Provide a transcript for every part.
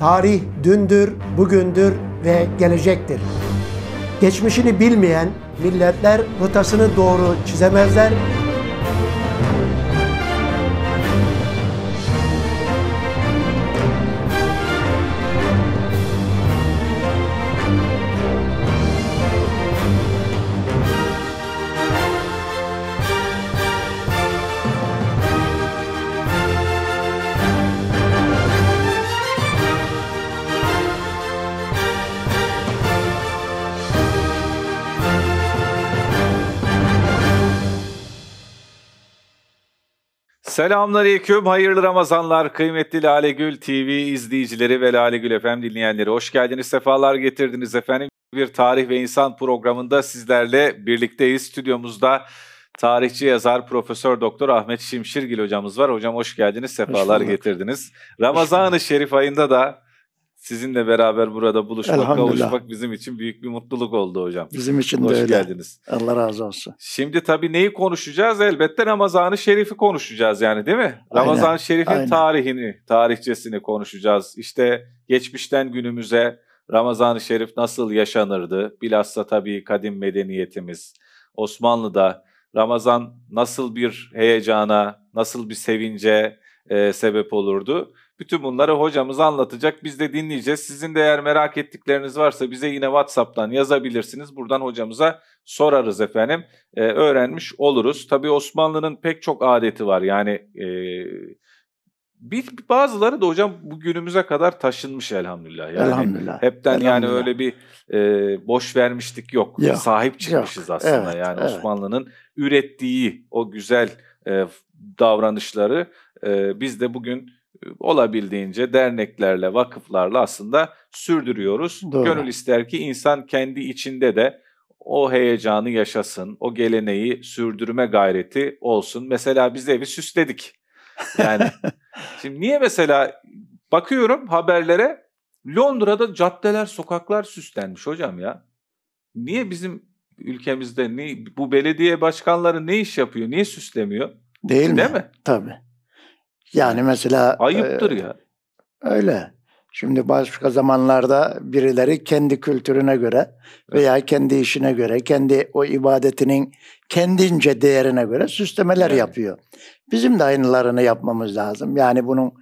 Tarih dündür, bugündür ve gelecektir. Geçmişini bilmeyen milletler rotasını doğru çizemezler Selamünaleyküm, hayırlı Ramazanlar kıymetli Lale Gül TV izleyicileri ve Lale Gül FM dinleyenleri. Hoş geldiniz, sefalar getirdiniz efendim. Bir tarih ve insan programında sizlerle birlikteyiz. Stüdyomuzda tarihçi yazar Profesör Doktor Ahmet Şimşirgil hocamız var. Hocam hoş geldiniz, sefalar hoş getirdiniz. Ramazan-ı Şerif ayında da sizinle beraber burada buluşmak, kavuşmak bizim için büyük bir mutluluk oldu hocam. Bizim için Hoş de öyle. geldiniz. Allah razı olsun. Şimdi tabii neyi konuşacağız? Elbette Ramazan-ı Şerif'i konuşacağız yani değil mi? Ramazan-ı Şerif'in tarihini, tarihçesini konuşacağız. İşte geçmişten günümüze Ramazan-ı Şerif nasıl yaşanırdı? Bilhassa tabii kadim medeniyetimiz, Osmanlı'da Ramazan nasıl bir heyecana, nasıl bir sevince e, sebep olurdu? Bütün bunları hocamız anlatacak. Biz de dinleyeceğiz. Sizin de eğer merak ettikleriniz varsa bize yine WhatsApp'tan yazabilirsiniz. Buradan hocamıza sorarız efendim. Ee, öğrenmiş oluruz. Tabii Osmanlı'nın pek çok adeti var. Yani e, bir bazıları da hocam bugünümüze kadar taşınmış elhamdülillah. Yani elhamdülillah. Hepten elhamdülillah. yani öyle bir e, boş vermiştik yok. yok. Sahip çıkmışız yok. aslında. Evet, yani evet. Osmanlı'nın ürettiği o güzel e, davranışları e, biz de bugün olabildiğince derneklerle, vakıflarla aslında sürdürüyoruz. Doğru. Gönül ister ki insan kendi içinde de o heyecanı yaşasın, o geleneği sürdürme gayreti olsun. Mesela biz evi süsledik. Yani şimdi niye mesela bakıyorum haberlere Londra'da caddeler, sokaklar süslenmiş hocam ya. Niye bizim ülkemizde ne, bu belediye başkanları ne iş yapıyor, niye süslemiyor? Değil, Değil mi? mi? Tabii. Yani mesela... Ayıptır e, ya. Öyle. Şimdi başka zamanlarda birileri kendi kültürüne göre veya kendi işine göre, kendi o ibadetinin kendince değerine göre süslemeler yani. yapıyor. Bizim de aynılarını yapmamız lazım. Yani bunun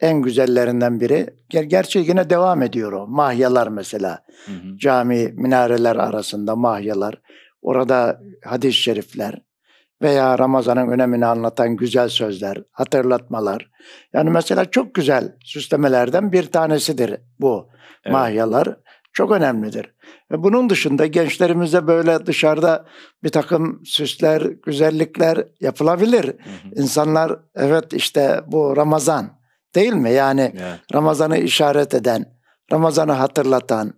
en güzellerinden biri. Ger gerçi yine devam ediyor o. Mahyalar mesela. Hı hı. Cami minareler arasında mahyalar. Orada hadis-i şerifler, veya Ramazan'ın önemini anlatan güzel sözler, hatırlatmalar. Yani mesela çok güzel süslemelerden bir tanesidir bu evet. mahyalar. Çok önemlidir. Ve bunun dışında gençlerimize böyle dışarıda bir takım süsler, güzellikler yapılabilir. Hı hı. İnsanlar evet işte bu Ramazan değil mi? Yani evet. Ramazan'ı işaret eden, Ramazan'ı hatırlatan,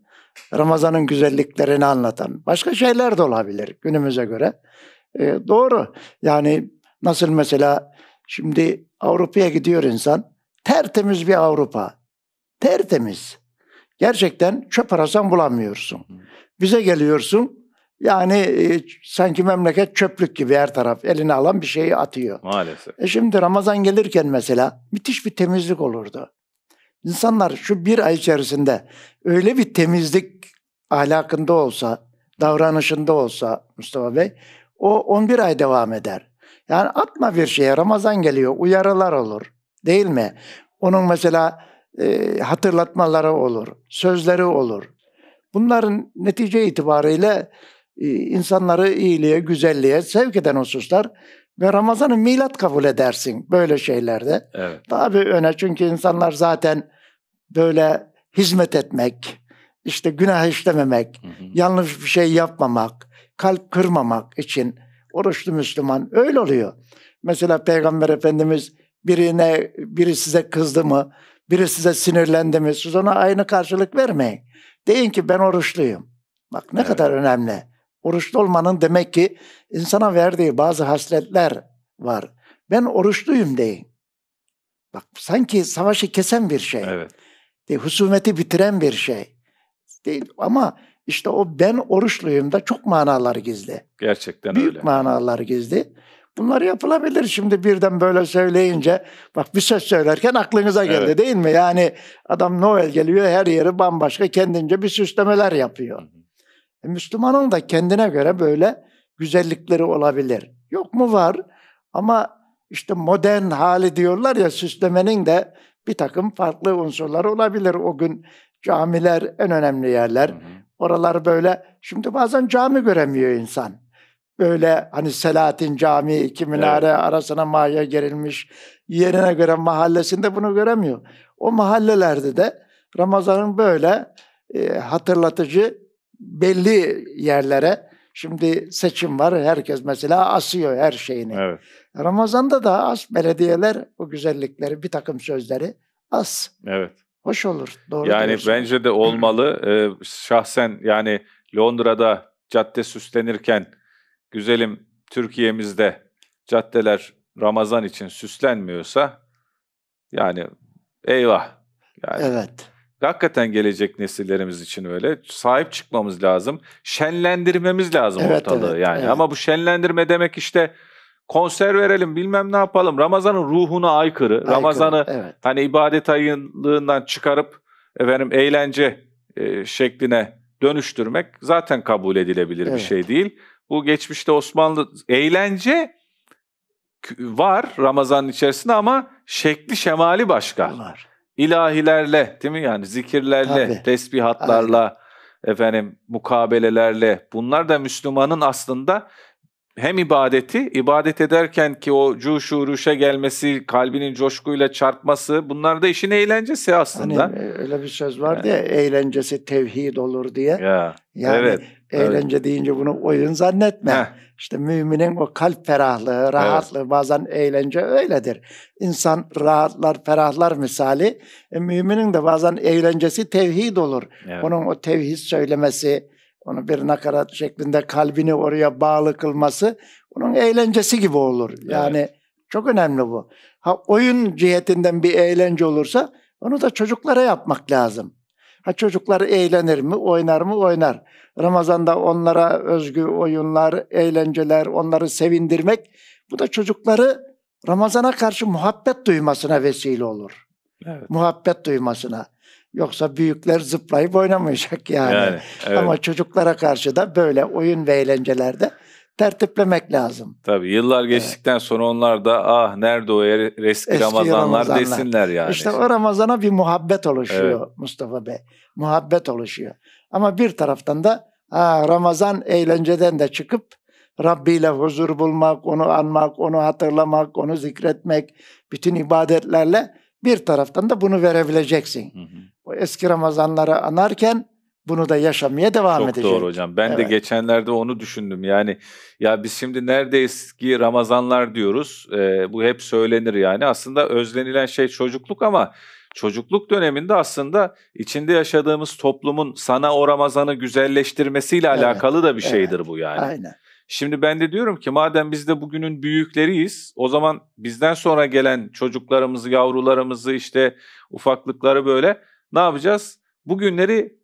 Ramazan'ın güzelliklerini anlatan başka şeyler de olabilir günümüze göre. E, doğru. Yani nasıl mesela şimdi Avrupa'ya gidiyor insan. Tertemiz bir Avrupa. Tertemiz. Gerçekten çöp arasan bulamıyorsun. Bize geliyorsun. Yani e, sanki memleket çöplük gibi her taraf eline alan bir şeyi atıyor. Maalesef. E şimdi Ramazan gelirken mesela müthiş bir temizlik olurdu. İnsanlar şu bir ay içerisinde öyle bir temizlik ahlakında olsa, davranışında olsa Mustafa Bey, o 11 ay devam eder. Yani atma bir şeye Ramazan geliyor uyarılar olur değil mi? Onun mesela e, hatırlatmaları olur, sözleri olur. Bunların netice itibariyle e, insanları iyiliğe, güzelliğe sevk eden hususlar ve Ramazan'ı milat kabul edersin böyle şeylerde. Evet. Tabii öne çünkü insanlar zaten böyle hizmet etmek, işte günah işlememek, hı hı. yanlış bir şey yapmamak, kalp kırmamak için oruçlu Müslüman öyle oluyor. Mesela Peygamber Efendimiz birine biri size kızdı mı, biri size sinirlendi mi siz ona aynı karşılık vermeyin. Deyin ki ben oruçluyum. Bak ne evet. kadar önemli. Oruçlu olmanın demek ki insana verdiği bazı hasletler var. Ben oruçluyum deyin. Bak sanki savaşı kesen bir şey. Evet. De, husumeti bitiren bir şey. Değil ama işte o ben oruçluyum da çok manalar gizli. Gerçekten Büyük öyle. manalar gizli. Bunlar yapılabilir şimdi birden böyle söyleyince. Bak bir söz söylerken aklınıza geldi evet. değil mi? Yani adam Noel geliyor her yeri bambaşka kendince bir süslemeler yapıyor. E, Müslümanın da kendine göre böyle güzellikleri olabilir. Yok mu var ama işte modern hali diyorlar ya süslemenin de bir takım farklı unsurları olabilir. O gün camiler en önemli yerler. Hı hı. Oralar böyle. Şimdi bazen cami göremiyor insan. Böyle hani Selahattin Camii iki minare evet. arasına maya gerilmiş. Yerine göre mahallesinde bunu göremiyor. O mahallelerde de Ramazan'ın böyle e, hatırlatıcı belli yerlere Şimdi seçim var. Herkes mesela asıyor her şeyini. Evet. Ramazan'da da az belediyeler o güzellikleri, bir takım sözleri az. Evet hoş olur. Doğru yani diyorsun. bence de olmalı. ee, şahsen yani Londra'da cadde süslenirken güzelim Türkiye'mizde caddeler Ramazan için süslenmiyorsa yani eyvah. Yani. Evet hakikaten gelecek nesillerimiz için öyle. Sahip çıkmamız lazım. Şenlendirmemiz lazım evet, ortalığı evet, yani. Evet. Ama bu şenlendirme demek işte konser verelim bilmem ne yapalım. Ramazan'ın ruhuna aykırı. aykırı Ramazan'ı evet. hani ibadet ayınlığından çıkarıp efendim eğlence e, şekline dönüştürmek zaten kabul edilebilir evet. bir şey değil. Bu geçmişte Osmanlı eğlence var Ramazan'ın içerisinde ama şekli şemali başka. Var. İlahilerle değil mi yani zikirlerle, Tabii. tesbihatlarla Aynen. efendim mukabelelerle bunlar da Müslümanın aslında hem ibadeti, ibadet ederken ki o cuşu ruşa gelmesi, kalbinin coşkuyla çarpması bunlar da işin eğlencesi aslında. Hani e, öyle bir söz vardı ya, eğlencesi tevhid olur diye. Ya, yani evet, eğlence evet. deyince bunu oyun zannetme. Heh. İşte müminin o kalp ferahlığı, rahatlığı evet. bazen eğlence öyledir. İnsan rahatlar, ferahlar misali. E, müminin de bazen eğlencesi tevhid olur. Evet. Onun o tevhid söylemesi, onu bir nakarat şeklinde kalbini oraya bağlı kılması onun eğlencesi gibi olur. Yani evet. çok önemli bu. Ha oyun cihetinden bir eğlence olursa onu da çocuklara yapmak lazım. Ha çocuklar eğlenir mi, oynar mı, oynar. Ramazanda onlara özgü oyunlar, eğlenceler, onları sevindirmek bu da çocukları Ramazana karşı muhabbet duymasına vesile olur. Evet. Muhabbet duymasına. Yoksa büyükler zıplayıp oynamayacak yani. yani evet. Ama çocuklara karşı da böyle oyun ve eğlencelerde tertiplemek lazım. Tabii yıllar geçtikten evet. sonra onlar da ah nerede o er-, eski, eski Ramazanlar, Ramazanlar desinler yani. İşte o Ramazan'a bir muhabbet oluşuyor evet. Mustafa Bey. Muhabbet oluşuyor. Ama bir taraftan da ha, Ramazan eğlenceden de çıkıp Rabbi ile huzur bulmak, onu anmak, onu hatırlamak, onu zikretmek, bütün ibadetlerle bir taraftan da bunu verebileceksin. Hı hı o eski Ramazanları anarken bunu da yaşamaya devam Çok edecek. Çok doğru hocam. Ben evet. de geçenlerde onu düşündüm. Yani ya biz şimdi neredeyiz ki Ramazanlar diyoruz. E, bu hep söylenir yani. Aslında özlenilen şey çocukluk ama çocukluk döneminde aslında içinde yaşadığımız toplumun sana o Ramazan'ı güzelleştirmesiyle evet. alakalı da bir şeydir bu yani. Aynen. Şimdi ben de diyorum ki madem biz de bugünün büyükleriyiz o zaman bizden sonra gelen çocuklarımızı, yavrularımızı işte ufaklıkları böyle ne yapacağız? Bugünleri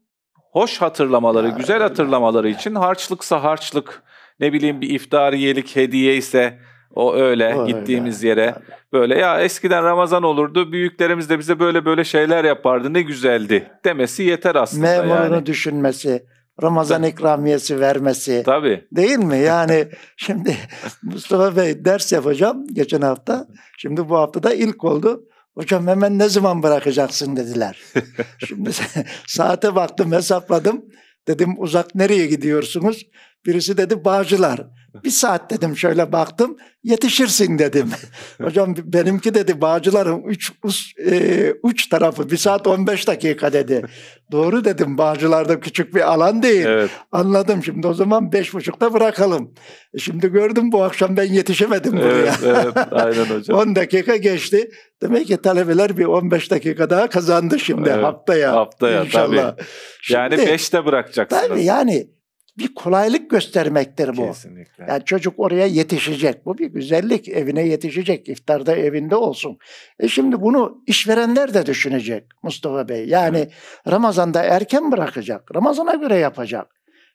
hoş hatırlamaları, ya, güzel öyle. hatırlamaları için harçlıksa harçlık, ne bileyim bir iftariyelik hediye ise o öyle o gittiğimiz öyle. yere böyle ya eskiden Ramazan olurdu büyüklerimiz de bize böyle böyle şeyler yapardı ne güzeldi demesi yeter aslında. Memurunu yani. düşünmesi, Ramazan ikramiyesi vermesi. Tabii. Değil mi? Yani şimdi Mustafa Bey ders yapacağım geçen hafta. Şimdi bu hafta da ilk oldu. Hocam hemen ne zaman bırakacaksın dediler. Şimdi saate baktım hesapladım. Dedim uzak nereye gidiyorsunuz? Birisi dedi Bağcılar. Bir saat dedim şöyle baktım yetişirsin dedim. Hocam benimki dedi bağcılarım üç, uç, e, uç tarafı bir saat 15 dakika dedi. Doğru dedim Bağcılar'da küçük bir alan değil. Evet. Anladım şimdi o zaman beş buçukta bırakalım. E, şimdi gördüm bu akşam ben yetişemedim buraya. Evet, evet aynen hocam. 10 dakika geçti. Demek ki talebeler bir 15 dakika daha kazandı şimdi evet, haftaya. Haftaya inşallah. tabii. yani 5'te bırakacaksınız. Tabii yani bir kolaylık göstermektir bu. Kesinlikle. Yani çocuk oraya yetişecek. Bu bir güzellik. Evine yetişecek. İftarda evinde olsun. E şimdi bunu işverenler de düşünecek Mustafa Bey. Yani evet. Ramazan'da erken bırakacak. Ramazan'a göre yapacak.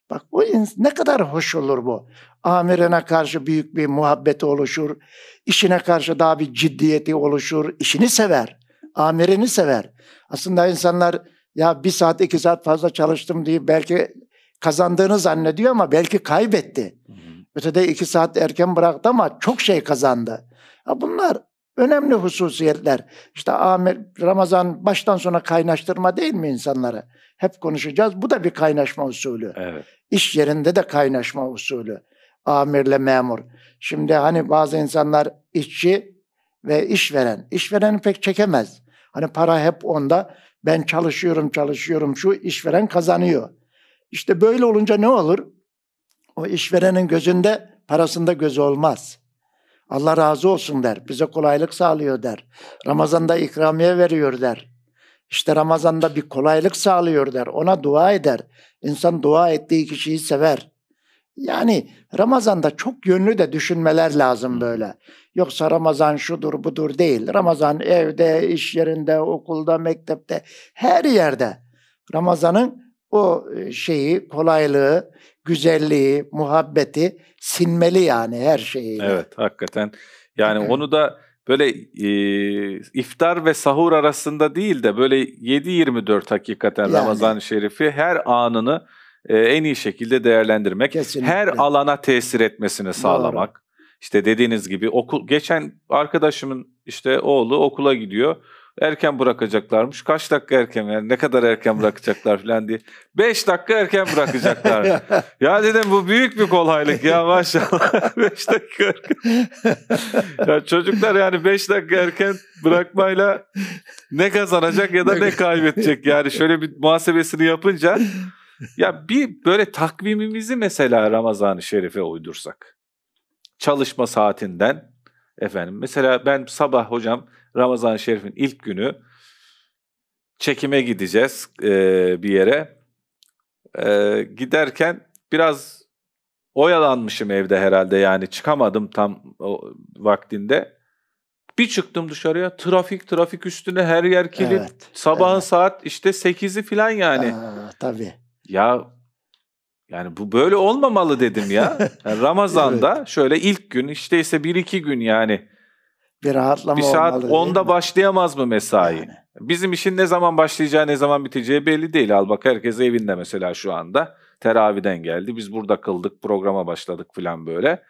Bak bu ne kadar hoş olur bu. Amirine karşı büyük bir muhabbeti oluşur. İşine karşı daha bir ciddiyeti oluşur. İşini sever. Amirini sever. Aslında insanlar ya bir saat iki saat fazla çalıştım diye belki kazandığını zannediyor ama belki kaybetti. Hı hı. Ötede iki saat erken bıraktı ama çok şey kazandı. Ya bunlar önemli hususiyetler. İşte Ahmet Ramazan baştan sona kaynaştırma değil mi insanları? Hep konuşacağız. Bu da bir kaynaşma usulü. Evet. İş yerinde de kaynaşma usulü. Amirle memur. Şimdi hani bazı insanlar işçi ve işveren. İşvereni pek çekemez. Hani para hep onda. Ben çalışıyorum, çalışıyorum. Şu işveren kazanıyor. İşte böyle olunca ne olur? O işverenin gözünde parasında gözü olmaz. Allah razı olsun der. Bize kolaylık sağlıyor der. Ramazan'da ikramiye veriyor der. İşte Ramazan'da bir kolaylık sağlıyor der. Ona dua eder. İnsan dua ettiği kişiyi sever. Yani Ramazan'da çok yönlü de düşünmeler lazım böyle. Yoksa Ramazan şudur budur değil. Ramazan evde, iş yerinde, okulda, mektepte, her yerde. Ramazan'ın o e, şeyi, kolaylığı, güzelliği, muhabbeti sinmeli yani her şeyi. Evet, hakikaten. Yani evet. onu da böyle e, iftar ve sahur arasında değil de böyle 7-24 hakikaten yani. Ramazan-ı Şerif'i her anını e, en iyi şekilde değerlendirmek, Kesinlikle. her alana tesir etmesini sağlamak. Doğru. İşte dediğiniz gibi okul geçen arkadaşımın işte oğlu okula gidiyor erken bırakacaklarmış. Kaç dakika erken yani ne kadar erken bırakacaklar falan diye. 5 dakika erken bırakacaklar. ya dedim bu büyük bir kolaylık ya maşallah. 5 dakika erken. ya çocuklar yani 5 dakika erken bırakmayla ne kazanacak ya da ne kaybedecek yani şöyle bir muhasebesini yapınca ya bir böyle takvimimizi mesela Ramazan-ı Şerif'e uydursak. Çalışma saatinden efendim mesela ben sabah hocam Ramazan-ı Şerif'in ilk günü çekime gideceğiz e, bir yere. E, giderken biraz oyalanmışım evde herhalde yani çıkamadım tam o vaktinde. Bir çıktım dışarıya trafik trafik üstüne her yer kilit. Evet, Sabahın evet. saat işte 8'i falan yani. Aa, tabii. Ya yani bu böyle olmamalı dedim ya. Yani Ramazan'da evet. şöyle ilk gün işte ise bir iki gün yani bir rahatlama bir saat olmalı. 10'da başlayamaz mı mesai? Yani. Bizim işin ne zaman başlayacağı ne zaman biteceği belli değil. Al bak herkes evinde mesela şu anda. Teraviden geldi. Biz burada kıldık, programa başladık falan böyle.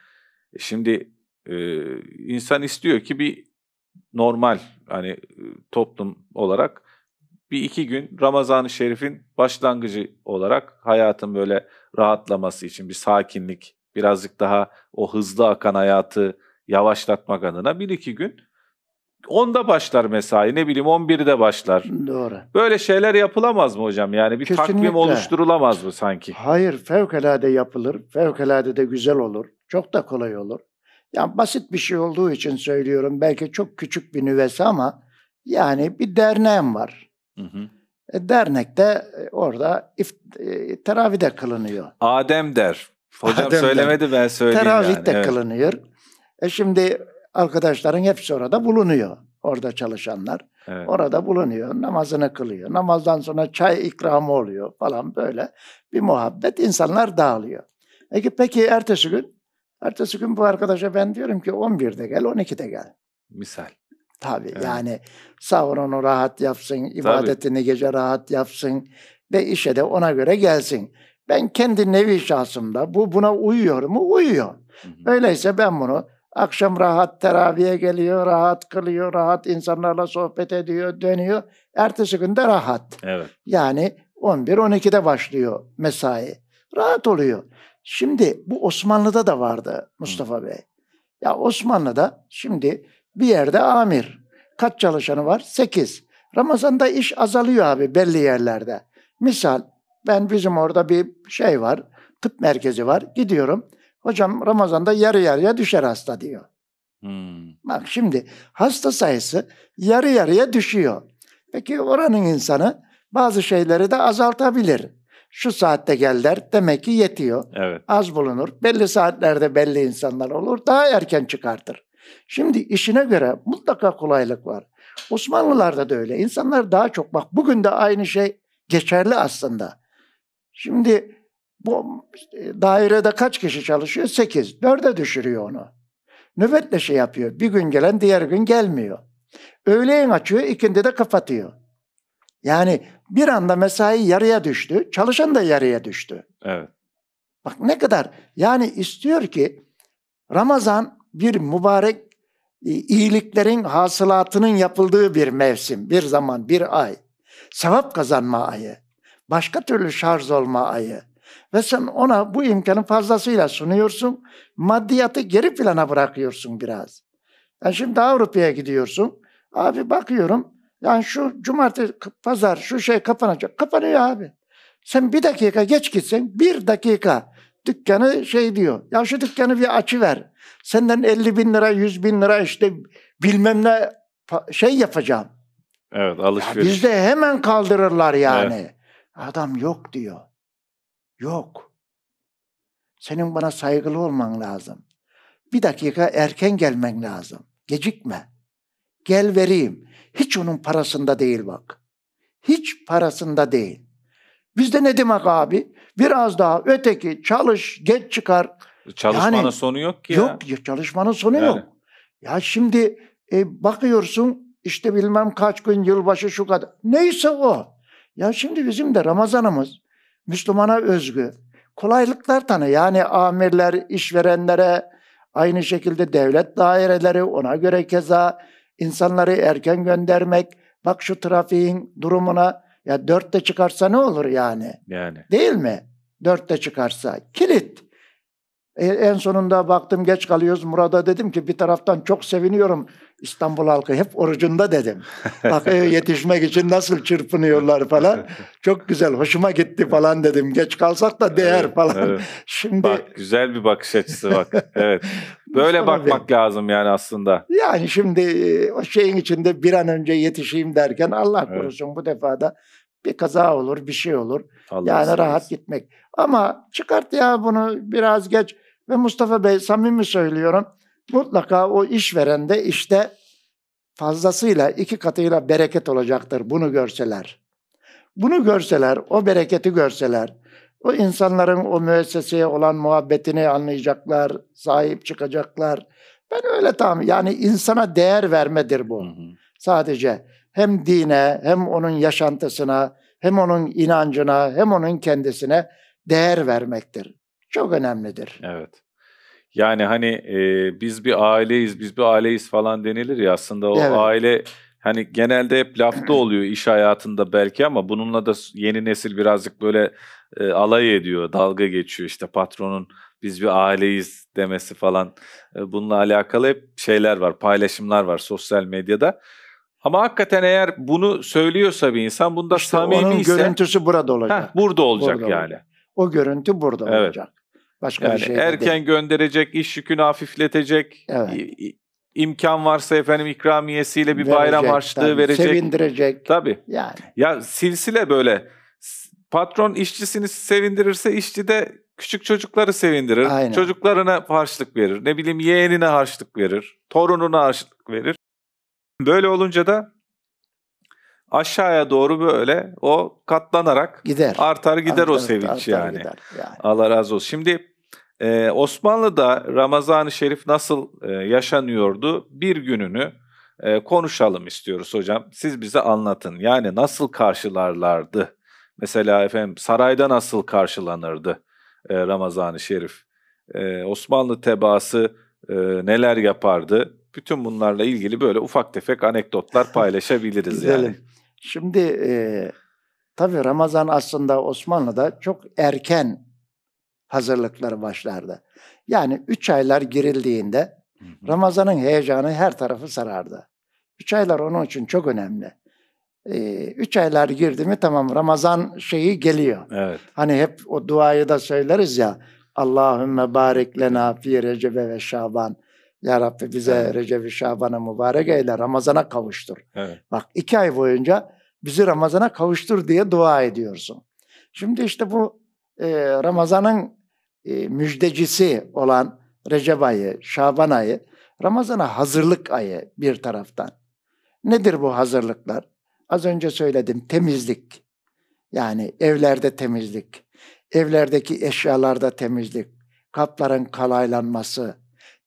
E şimdi e, insan istiyor ki bir normal hani e, toplum olarak bir iki gün Ramazan-ı Şerif'in başlangıcı olarak hayatın böyle rahatlaması için bir sakinlik, birazcık daha o hızlı akan hayatı yavaşlatmak adına bir iki gün 10'da başlar mesai ne bileyim 11'de başlar. Doğru. Böyle şeyler yapılamaz mı hocam? Yani bir Kesinlikle. takvim oluşturulamaz mı sanki? Hayır fevkalade yapılır. Fevkalade de güzel olur. Çok da kolay olur. Yani basit bir şey olduğu için söylüyorum. Belki çok küçük bir nüvesi ama yani bir derneğim var. Hı hı. E, dernekte e, orada if, e, teravih de kılınıyor. Adem der. Hocam Adem söylemedi der. ben söyleyeyim Teravih yani. de evet. E şimdi arkadaşların hepsi orada bulunuyor. Orada çalışanlar. Evet. Orada bulunuyor. Namazını kılıyor. Namazdan sonra çay ikramı oluyor falan böyle. Bir muhabbet insanlar dağılıyor. Peki, peki ertesi gün? Ertesi gün bu arkadaşa ben diyorum ki 11'de gel 12'de gel. Misal. Tabii evet. yani sahurunu rahat yapsın, ibadetini Tabii. gece rahat yapsın ve işe de ona göre gelsin. Ben kendi nevi şahsımda bu buna uyuyor mu? Uyuyor. Hı hı. Öyleyse ben bunu Akşam rahat teraviye geliyor, rahat kılıyor, rahat insanlarla sohbet ediyor, dönüyor. Ertesi günde rahat. Evet. Yani 11-12'de başlıyor mesai. Rahat oluyor. Şimdi bu Osmanlı'da da vardı Mustafa Hı. Bey. Ya Osmanlı'da şimdi bir yerde amir. Kaç çalışanı var? 8. Ramazan'da iş azalıyor abi belli yerlerde. Misal ben bizim orada bir şey var. Tıp merkezi var. Gidiyorum. Hocam Ramazan'da yarı yarıya düşer hasta diyor. Hmm. Bak şimdi hasta sayısı yarı yarıya düşüyor. Peki oranın insanı bazı şeyleri de azaltabilir. Şu saatte gel demek ki yetiyor. Evet. Az bulunur. Belli saatlerde belli insanlar olur. Daha erken çıkartır. Şimdi işine göre mutlaka kolaylık var. Osmanlılarda da öyle. İnsanlar daha çok bak bugün de aynı şey geçerli aslında. Şimdi bu e, dairede kaç kişi çalışıyor? Sekiz. Dörde düşürüyor onu. Nöbetle şey yapıyor. Bir gün gelen diğer gün gelmiyor. Öğleyin açıyor, ikindi de kapatıyor. Yani bir anda mesai yarıya düştü, çalışan da yarıya düştü. Evet. Bak ne kadar yani istiyor ki Ramazan bir mübarek e, iyiliklerin hasılatının yapıldığı bir mevsim, bir zaman, bir ay. Sevap kazanma ayı, başka türlü şarj olma ayı. Ve sen ona bu imkanı fazlasıyla sunuyorsun. Maddiyatı geri plana bırakıyorsun biraz. Yani şimdi Avrupa'ya gidiyorsun. Abi bakıyorum. Yani şu cumartesi, pazar şu şey kapanacak. Kapanıyor abi. Sen bir dakika geç gitsen bir dakika dükkanı şey diyor. Ya şu dükkanı bir açıver. Senden 50 bin lira, 100 bin lira işte bilmem ne şey yapacağım. Evet alışveriş. Ya bizde hemen kaldırırlar yani. Evet. Adam yok diyor. Yok. Senin bana saygılı olman lazım. Bir dakika erken gelmen lazım. Gecikme. Gel vereyim. Hiç onun parasında değil bak. Hiç parasında değil. Bizde ne demek abi? Biraz daha öteki çalış, geç çıkar. Çalışmanın yani, sonu yok ki ya. Yok, çalışmanın sonu yani. yok. Ya şimdi e, bakıyorsun işte bilmem kaç gün yılbaşı şu kadar. Neyse o. Ya şimdi bizim de Ramazanımız Müslümana özgü kolaylıklar tanı. Yani amirler, işverenlere, aynı şekilde devlet daireleri ona göre keza insanları erken göndermek, bak şu trafiğin durumuna ya dörtte çıkarsa ne olur yani? Yani. Değil mi? Dörtte çıkarsa. Kilit. E, en sonunda baktım geç kalıyoruz. Murada dedim ki bir taraftan çok seviniyorum. İstanbul halkı hep orucunda dedim. Bak e, yetişmek için nasıl çırpınıyorlar falan. Çok güzel, hoşuma gitti falan dedim. Geç kalsak da değer evet, falan. Evet. Şimdi Bak güzel bir bakış açısı bak. Evet. Böyle Mustafa bakmak Bey, lazım yani aslında. Yani şimdi e, o şeyin içinde bir an önce yetişeyim derken Allah korusun evet. bu defa da bir kaza olur, bir şey olur. Allah yani rahat gitmek. Ama çıkart ya bunu biraz geç. Ve Mustafa Bey samimi söylüyorum mutlaka o işverende işte fazlasıyla iki katıyla bereket olacaktır bunu görseler. Bunu görseler, o bereketi görseler, o insanların o müesseseye olan muhabbetini anlayacaklar, sahip çıkacaklar. Ben öyle tam yani insana değer vermedir bu. Hı hı. Sadece hem dine hem onun yaşantısına hem onun inancına hem onun kendisine değer vermektir çok önemlidir. Evet. Yani hani e, biz bir aileyiz, biz bir aileyiz falan denilir ya aslında o evet. aile hani genelde hep lafta oluyor iş hayatında belki ama bununla da yeni nesil birazcık böyle e, alay ediyor, dalga geçiyor işte patronun biz bir aileyiz demesi falan. E, bununla alakalı hep şeyler var, paylaşımlar var sosyal medyada. Ama hakikaten eğer bunu söylüyorsa bir insan bunda işte samimi ise... Onun görüntüsü burada olacak. Heh, burada olacak burada yani. Olacak. O görüntü burada evet. olacak. Başka yani bir şey erken değil. gönderecek, iş yükünü hafifletecek. Evet. imkan varsa efendim ikramiyesiyle bir verecek, bayram harçlığı tabii. verecek. Sevindirecek. Tabii. Yani. Ya silsile böyle. Patron işçisini sevindirirse işçi de küçük çocukları sevindirir. Aynen. Çocuklarına harçlık verir. Ne bileyim yeğenine harçlık verir. Torununa harçlık verir. Böyle olunca da aşağıya doğru böyle o katlanarak gider. artar gider artar, o sevinç artar, yani. Gider yani. Allah razı olsun. Şimdi e, Osmanlı'da Ramazan-ı Şerif nasıl e, yaşanıyordu? Bir gününü e, konuşalım istiyoruz hocam. Siz bize anlatın. Yani nasıl karşılarlardı? Mesela efendim sarayda nasıl karşılanırdı e, Ramazan-ı Şerif? E, Osmanlı tebaası e, neler yapardı? Bütün bunlarla ilgili böyle ufak tefek anekdotlar paylaşabiliriz yani. Şimdi e, tabii Ramazan aslında Osmanlı'da çok erken hazırlıkları başlardı. Yani üç aylar girildiğinde Ramazan'ın heyecanı her tarafı sarardı. Üç aylar onun için çok önemli. Ee, üç aylar girdi mi tamam Ramazan şeyi geliyor. Evet. Hani hep o duayı da söyleriz ya. Allahümme barik lena fi recebe ve şaban. Ya Rabbi bize evet. Recep-i Şaban'ı mübarek eyle, Ramazan'a kavuştur. Evet. Bak iki ay boyunca bizi Ramazan'a kavuştur diye dua ediyorsun. Şimdi işte bu e, Ramazan'ın e, müjdecisi olan Recep ayı, Şaban ayı, Ramazan'a hazırlık ayı bir taraftan. Nedir bu hazırlıklar? Az önce söyledim temizlik. Yani evlerde temizlik, evlerdeki eşyalarda temizlik, kapların kalaylanması,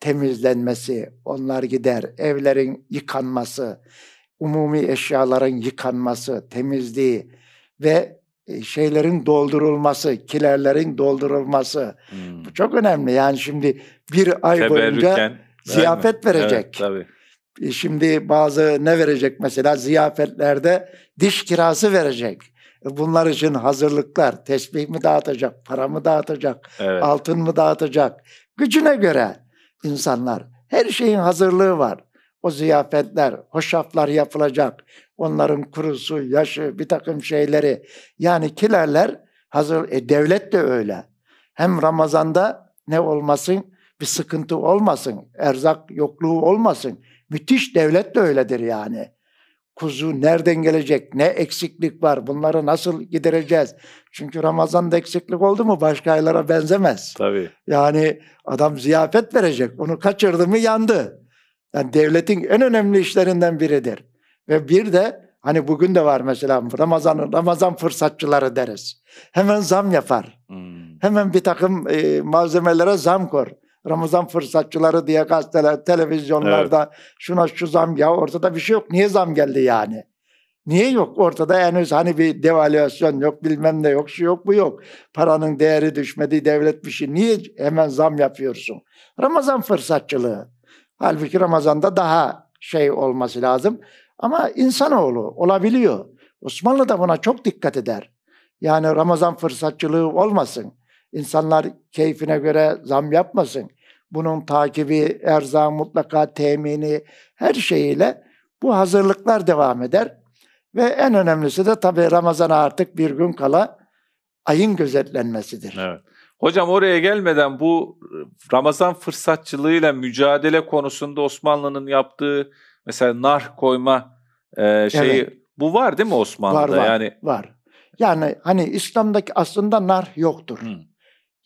temizlenmesi, onlar gider, evlerin yıkanması, umumi eşyaların yıkanması, temizliği ve e, şeylerin doldurulması, kilerlerin doldurulması. Hmm. Bu çok önemli. Yani şimdi bir ay Teberrüken, boyunca ziyafet verecek. Evet, tabii. E, şimdi bazı ne verecek mesela ziyafetlerde diş kirası verecek. E, bunlar için hazırlıklar, tesbih mi dağıtacak, para mı dağıtacak, evet. altın mı dağıtacak gücüne göre insanlar. Her şeyin hazırlığı var. O ziyafetler, hoşaflar yapılacak. Onların kurusu, yaşı, bir takım şeyleri. Yani kilerler hazır. E, devlet de öyle. Hem Ramazan'da ne olmasın? Bir sıkıntı olmasın. Erzak yokluğu olmasın. Müthiş devlet de öyledir yani kuzu nereden gelecek, ne eksiklik var, bunları nasıl gidereceğiz? Çünkü Ramazan'da eksiklik oldu mu başka aylara benzemez. Tabii. Yani adam ziyafet verecek. Onu kaçırdı mı yandı. Yani devletin en önemli işlerinden biridir. Ve bir de hani bugün de var mesela Ramazan Ramazan fırsatçıları deriz. Hemen zam yapar. Hmm. Hemen bir takım e, malzemelere zam kor. Ramazan fırsatçıları diye gazeteler, televizyonlarda evet. şuna şu zam ya ortada bir şey yok. Niye zam geldi yani? Niye yok? Ortada henüz hani bir devalüasyon yok, bilmem ne yok, şu yok, bu yok. Paranın değeri düşmedi, devlet bir şey. Niye hemen zam yapıyorsun? Ramazan fırsatçılığı. Halbuki Ramazan'da daha şey olması lazım. Ama insanoğlu olabiliyor. Osmanlı da buna çok dikkat eder. Yani Ramazan fırsatçılığı olmasın. İnsanlar keyfine göre zam yapmasın. Bunun takibi, erzağın mutlaka temini, her şeyiyle bu hazırlıklar devam eder. Ve en önemlisi de tabii Ramazan'a artık bir gün kala ayın gözetlenmesidir. Evet. Hocam oraya gelmeden bu Ramazan fırsatçılığıyla mücadele konusunda Osmanlı'nın yaptığı mesela nar koyma e, şeyi evet. bu var değil mi Osmanlı'da? Var var. Yani... var. Yani hani İslam'daki aslında nar yoktur. Hı.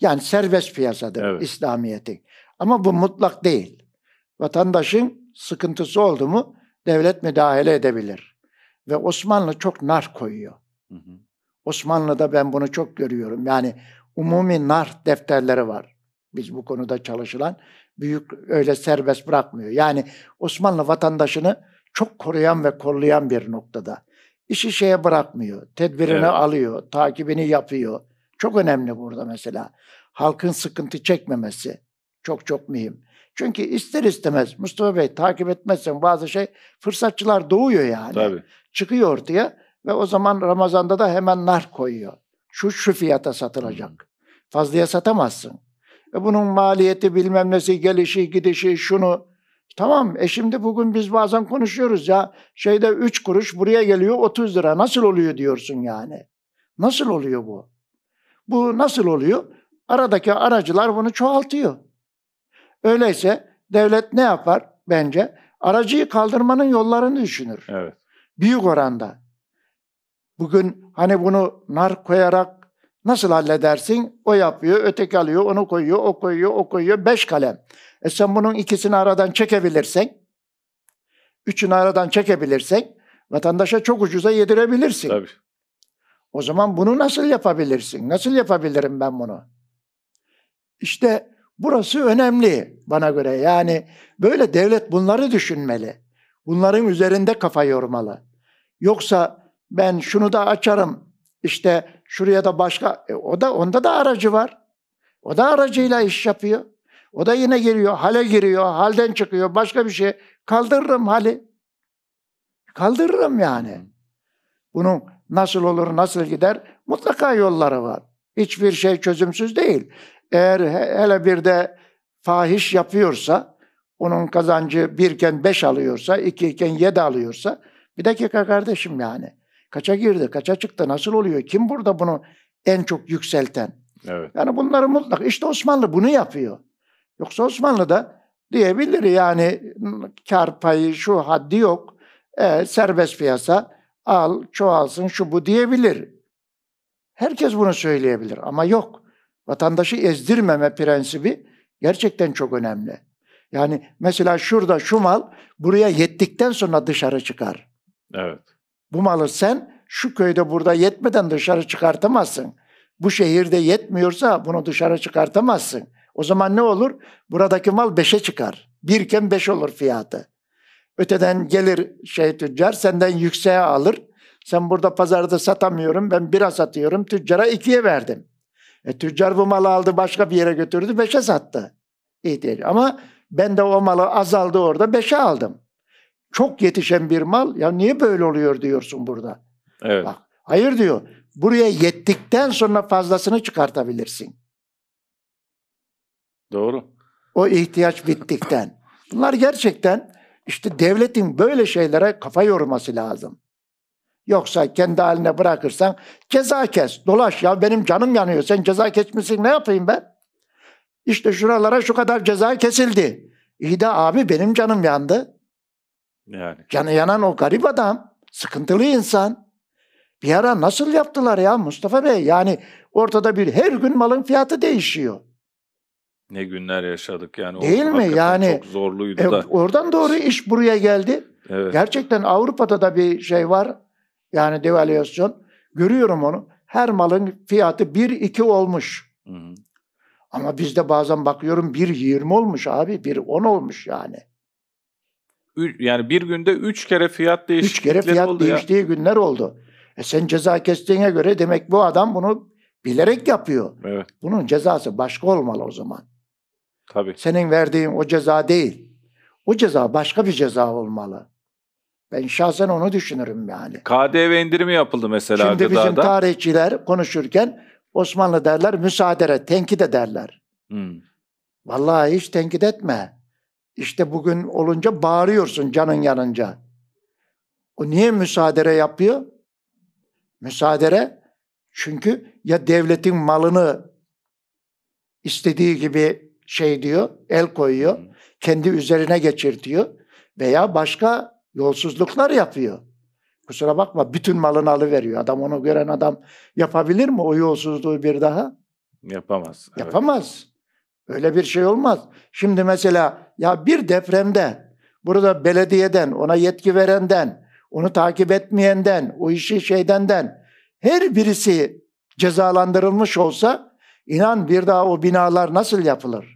Yani serbest piyasadır evet. İslamiyet'in. Ama bu mutlak değil. Vatandaşın sıkıntısı oldu mu devlet müdahale edebilir. Ve Osmanlı çok nar koyuyor. Hı hı. Osmanlı'da ben bunu çok görüyorum. Yani umumi nar defterleri var. Biz bu konuda çalışılan büyük öyle serbest bırakmıyor. Yani Osmanlı vatandaşını çok koruyan ve kollayan bir noktada. İşi şeye bırakmıyor. Tedbirini evet. alıyor, takibini yapıyor. Çok önemli burada mesela. Halkın sıkıntı çekmemesi çok çok mühim. Çünkü ister istemez Mustafa Bey takip etmezsen bazı şey fırsatçılar doğuyor yani. Tabii. Çıkıyor ortaya ve o zaman Ramazan'da da hemen nar koyuyor. Şu şu fiyata satılacak. Fazlaya satamazsın. E bunun maliyeti bilmem nesi, gelişi, gidişi, şunu. Tamam e şimdi bugün biz bazen konuşuyoruz ya şeyde 3 kuruş buraya geliyor 30 lira nasıl oluyor diyorsun yani. Nasıl oluyor bu? Bu nasıl oluyor? Aradaki aracılar bunu çoğaltıyor. Öyleyse devlet ne yapar bence? Aracıyı kaldırmanın yollarını düşünür. Evet. Büyük oranda. Bugün hani bunu nar koyarak nasıl halledersin? O yapıyor, öteki alıyor, onu koyuyor, o koyuyor, o koyuyor. Beş kalem. E sen bunun ikisini aradan çekebilirsen, üçünü aradan çekebilirsen vatandaşa çok ucuza yedirebilirsin. Tabii. O zaman bunu nasıl yapabilirsin? Nasıl yapabilirim ben bunu? İşte Burası önemli bana göre. Yani böyle devlet bunları düşünmeli. Bunların üzerinde kafa yormalı. Yoksa ben şunu da açarım. İşte şuraya da başka e, o da onda da aracı var. O da aracıyla iş yapıyor. O da yine giriyor, hale giriyor, halden çıkıyor, başka bir şey. Kaldırırım hali. Kaldırırım yani. Bunun nasıl olur, nasıl gider mutlaka yolları var. Hiçbir şey çözümsüz değil. Eğer hele bir de fahiş yapıyorsa, onun kazancı birken beş alıyorsa, ikiyken yedi alıyorsa, bir dakika kardeşim yani. Kaça girdi, kaça çıktı, nasıl oluyor? Kim burada bunu en çok yükselten? Evet. Yani bunları mutlak. İşte Osmanlı bunu yapıyor. Yoksa Osmanlı da diyebilir yani kar payı şu haddi yok. E, serbest piyasa al çoğalsın şu bu diyebilir. Herkes bunu söyleyebilir ama yok vatandaşı ezdirmeme prensibi gerçekten çok önemli. Yani mesela şurada şu mal buraya yettikten sonra dışarı çıkar. Evet. Bu malı sen şu köyde burada yetmeden dışarı çıkartamazsın. Bu şehirde yetmiyorsa bunu dışarı çıkartamazsın. O zaman ne olur? Buradaki mal beşe çıkar. Birken beş olur fiyatı. Öteden gelir şey tüccar senden yükseğe alır. Sen burada pazarda satamıyorum ben biraz satıyorum tüccara ikiye verdim. E, tüccar bu malı aldı başka bir yere götürdü beşe sattı. İhtiyacı. Ama ben de o malı azaldı orada beşe aldım. Çok yetişen bir mal ya niye böyle oluyor diyorsun burada. Evet. Bak, hayır diyor buraya yettikten sonra fazlasını çıkartabilirsin. Doğru. O ihtiyaç bittikten. Bunlar gerçekten işte devletin böyle şeylere kafa yorması lazım. Yoksa kendi haline bırakırsan ceza kes. Dolaş ya benim canım yanıyor. Sen ceza kesmişsin ne yapayım ben? İşte şuralara şu kadar ceza kesildi. İyi de abi benim canım yandı. Yani. Canı yanan o garip adam. Sıkıntılı insan. Bir ara nasıl yaptılar ya Mustafa Bey? Yani ortada bir her gün malın fiyatı değişiyor. Ne günler yaşadık yani. Değil mi? Yani çok zorluydu e, da. Oradan doğru iş buraya geldi. Evet. Gerçekten Avrupa'da da bir şey var. Yani devalüasyon. Görüyorum onu. Her malın fiyatı 1-2 olmuş. Hı hı. Ama bizde bazen bakıyorum 1.20 olmuş abi. 1.10 olmuş yani. Yani bir günde 3 kere fiyat değişti. 3 kere fiyat oldu değiştiği ya. günler oldu. E sen ceza kestiğine göre demek bu adam bunu bilerek yapıyor. Evet. Bunun cezası başka olmalı o zaman. Tabii. Senin verdiğin o ceza değil. O ceza başka bir ceza olmalı. Ben şahsen onu düşünürüm yani. KDV indirimi yapıldı mesela Şimdi gıdada. bizim tarihçiler konuşurken Osmanlı derler müsaadere, tenkit ederler. Hmm. Vallahi hiç tenkit etme. İşte bugün olunca bağırıyorsun canın yanınca. O niye müsaadere yapıyor? Müsaadere çünkü ya devletin malını istediği gibi şey diyor, el koyuyor, hmm. kendi üzerine geçirtiyor veya başka Yolsuzluklar yapıyor. Kusura bakma bütün malını alıveriyor. Adam onu gören adam yapabilir mi o yolsuzluğu bir daha? Yapamaz. Evet. Yapamaz. Öyle bir şey olmaz. Şimdi mesela ya bir depremde burada belediyeden, ona yetki verenden, onu takip etmeyenden, o işi şeydenden her birisi cezalandırılmış olsa inan bir daha o binalar nasıl yapılır?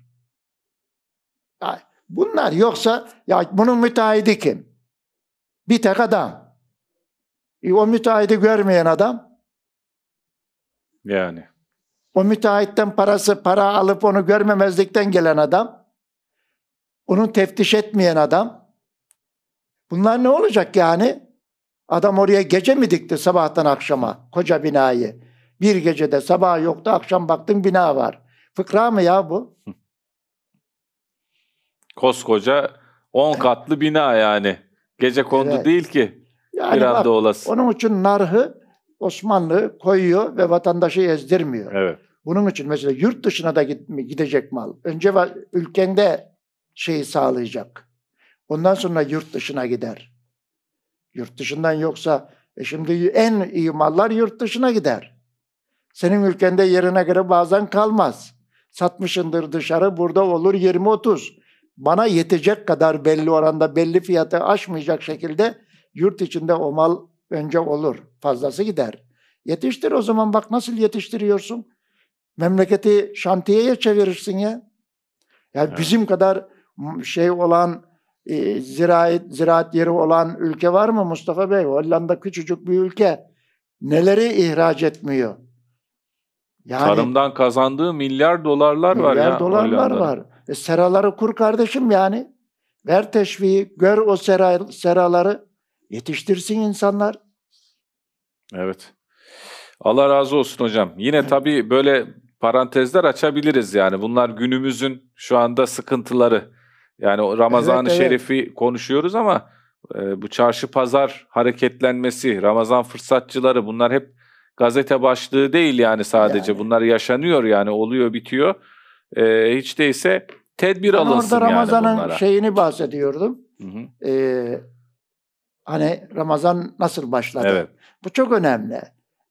Bunlar yoksa ya bunun müteahhidi kim? Bir tek adam. E, o müteahhidi görmeyen adam. Yani. O müteahhitten parası, para alıp onu görmemezlikten gelen adam. Onu teftiş etmeyen adam. Bunlar ne olacak yani? Adam oraya gece mi dikti sabahtan akşama koca binayı? Bir gecede sabah yoktu akşam baktın bina var. Fıkra mı ya bu? Koskoca 10 katlı bina yani. Gece kondu evet. değil ki. Yani bir anda bak, olası. Onun için narhı Osmanlı koyuyor ve vatandaşı ezdirmiyor. Evet. Bunun için mesela yurt dışına da gidecek mal. Önce ülkende şeyi sağlayacak. Ondan sonra yurt dışına gider. Yurt dışından yoksa e şimdi en iyi mallar yurt dışına gider. Senin ülkende yerine göre bazen kalmaz. Satmışındır dışarı burada olur 20-30 bana yetecek kadar belli oranda belli fiyatı aşmayacak şekilde yurt içinde o mal önce olur. Fazlası gider. Yetiştir o zaman bak nasıl yetiştiriyorsun. Memleketi şantiyeye çevirirsin ya. Yani evet. bizim kadar şey olan e, ziraat, ziraat yeri olan ülke var mı Mustafa Bey? Hollanda küçücük bir ülke. Neleri ihraç etmiyor? Yani, Tarımdan kazandığı milyar dolarlar milyar var ya. Milyar dolarlar Hollanda'da. var. E, seraları kur kardeşim yani. Ver teşviği, gör o sera, seraları. Yetiştirsin insanlar. Evet. Allah razı olsun hocam. Yine tabii böyle parantezler açabiliriz yani. Bunlar günümüzün şu anda sıkıntıları. Yani Ramazan-ı evet, Şerif'i evet. konuşuyoruz ama e, bu çarşı pazar hareketlenmesi, Ramazan fırsatçıları bunlar hep gazete başlığı değil yani sadece. Yani. Bunlar yaşanıyor yani oluyor, bitiyor. E, hiç değilse tedbir ben alınsın orada Ramazan'ın yani bunlara. şeyini bahsediyordum. Hı hı. E, hani Ramazan nasıl başladı? Evet. Bu çok önemli.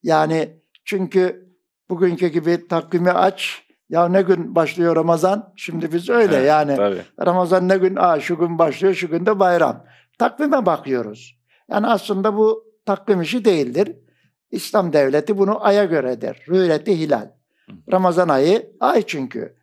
Yani çünkü bugünkü gibi takvimi aç, ya ne gün başlıyor Ramazan? Şimdi biz öyle evet, yani. Tabii. Ramazan ne gün? Aa şu gün başlıyor, şu gün de bayram. Takvime bakıyoruz. Yani aslında bu takvim işi değildir. İslam devleti bunu aya göre der. Rüyeti hilal. Ramazan ayı ay çünkü.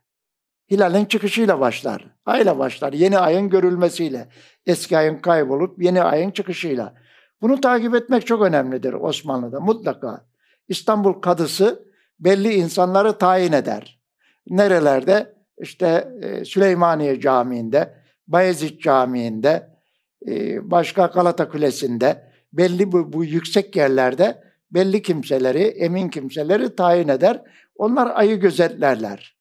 Hilal'in çıkışıyla başlar. Ayla başlar. Yeni ayın görülmesiyle. Eski ayın kaybolup yeni ayın çıkışıyla. Bunu takip etmek çok önemlidir Osmanlı'da mutlaka. İstanbul kadısı belli insanları tayin eder. Nerelerde? İşte e, Süleymaniye Camii'nde, Bayezid Camii'nde, e, başka Galata Kulesi'nde belli bu, bu yüksek yerlerde belli kimseleri, emin kimseleri tayin eder. Onlar ayı gözetlerler.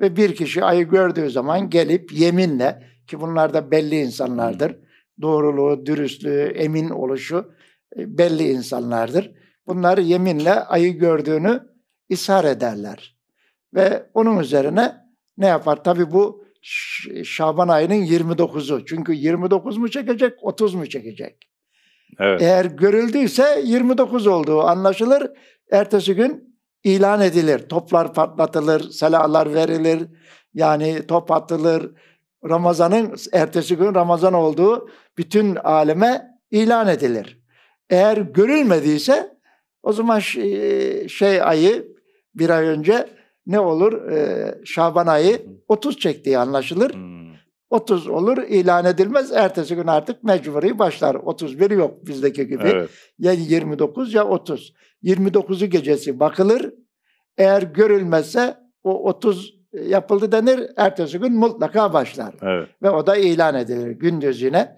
Ve bir kişi ayı gördüğü zaman gelip yeminle ki bunlar da belli insanlardır. Hmm. Doğruluğu, dürüstlüğü, emin oluşu e, belli insanlardır. Bunlar yeminle ayı gördüğünü ishar ederler. Ve onun üzerine ne yapar? Tabi bu Şaban ayının 29'u. Çünkü 29 mu çekecek, 30 mu çekecek? Evet. Eğer görüldüyse 29 olduğu anlaşılır. Ertesi gün ilan edilir. Toplar patlatılır, selalar verilir. Yani top atılır. Ramazan'ın ertesi gün Ramazan olduğu bütün aleme ilan edilir. Eğer görülmediyse o zaman e, şey, ayı bir ay önce ne olur? E, Şaban ayı 30 çektiği anlaşılır. 30 hmm. olur ilan edilmez. Ertesi gün artık mecburi başlar. 31 yok bizdeki gibi. Evet. Ya 29 ya 30. 29'u gecesi bakılır. Eğer görülmezse o 30 yapıldı denir. Ertesi gün mutlaka başlar. Evet. Ve o da ilan edilir gündüzüne.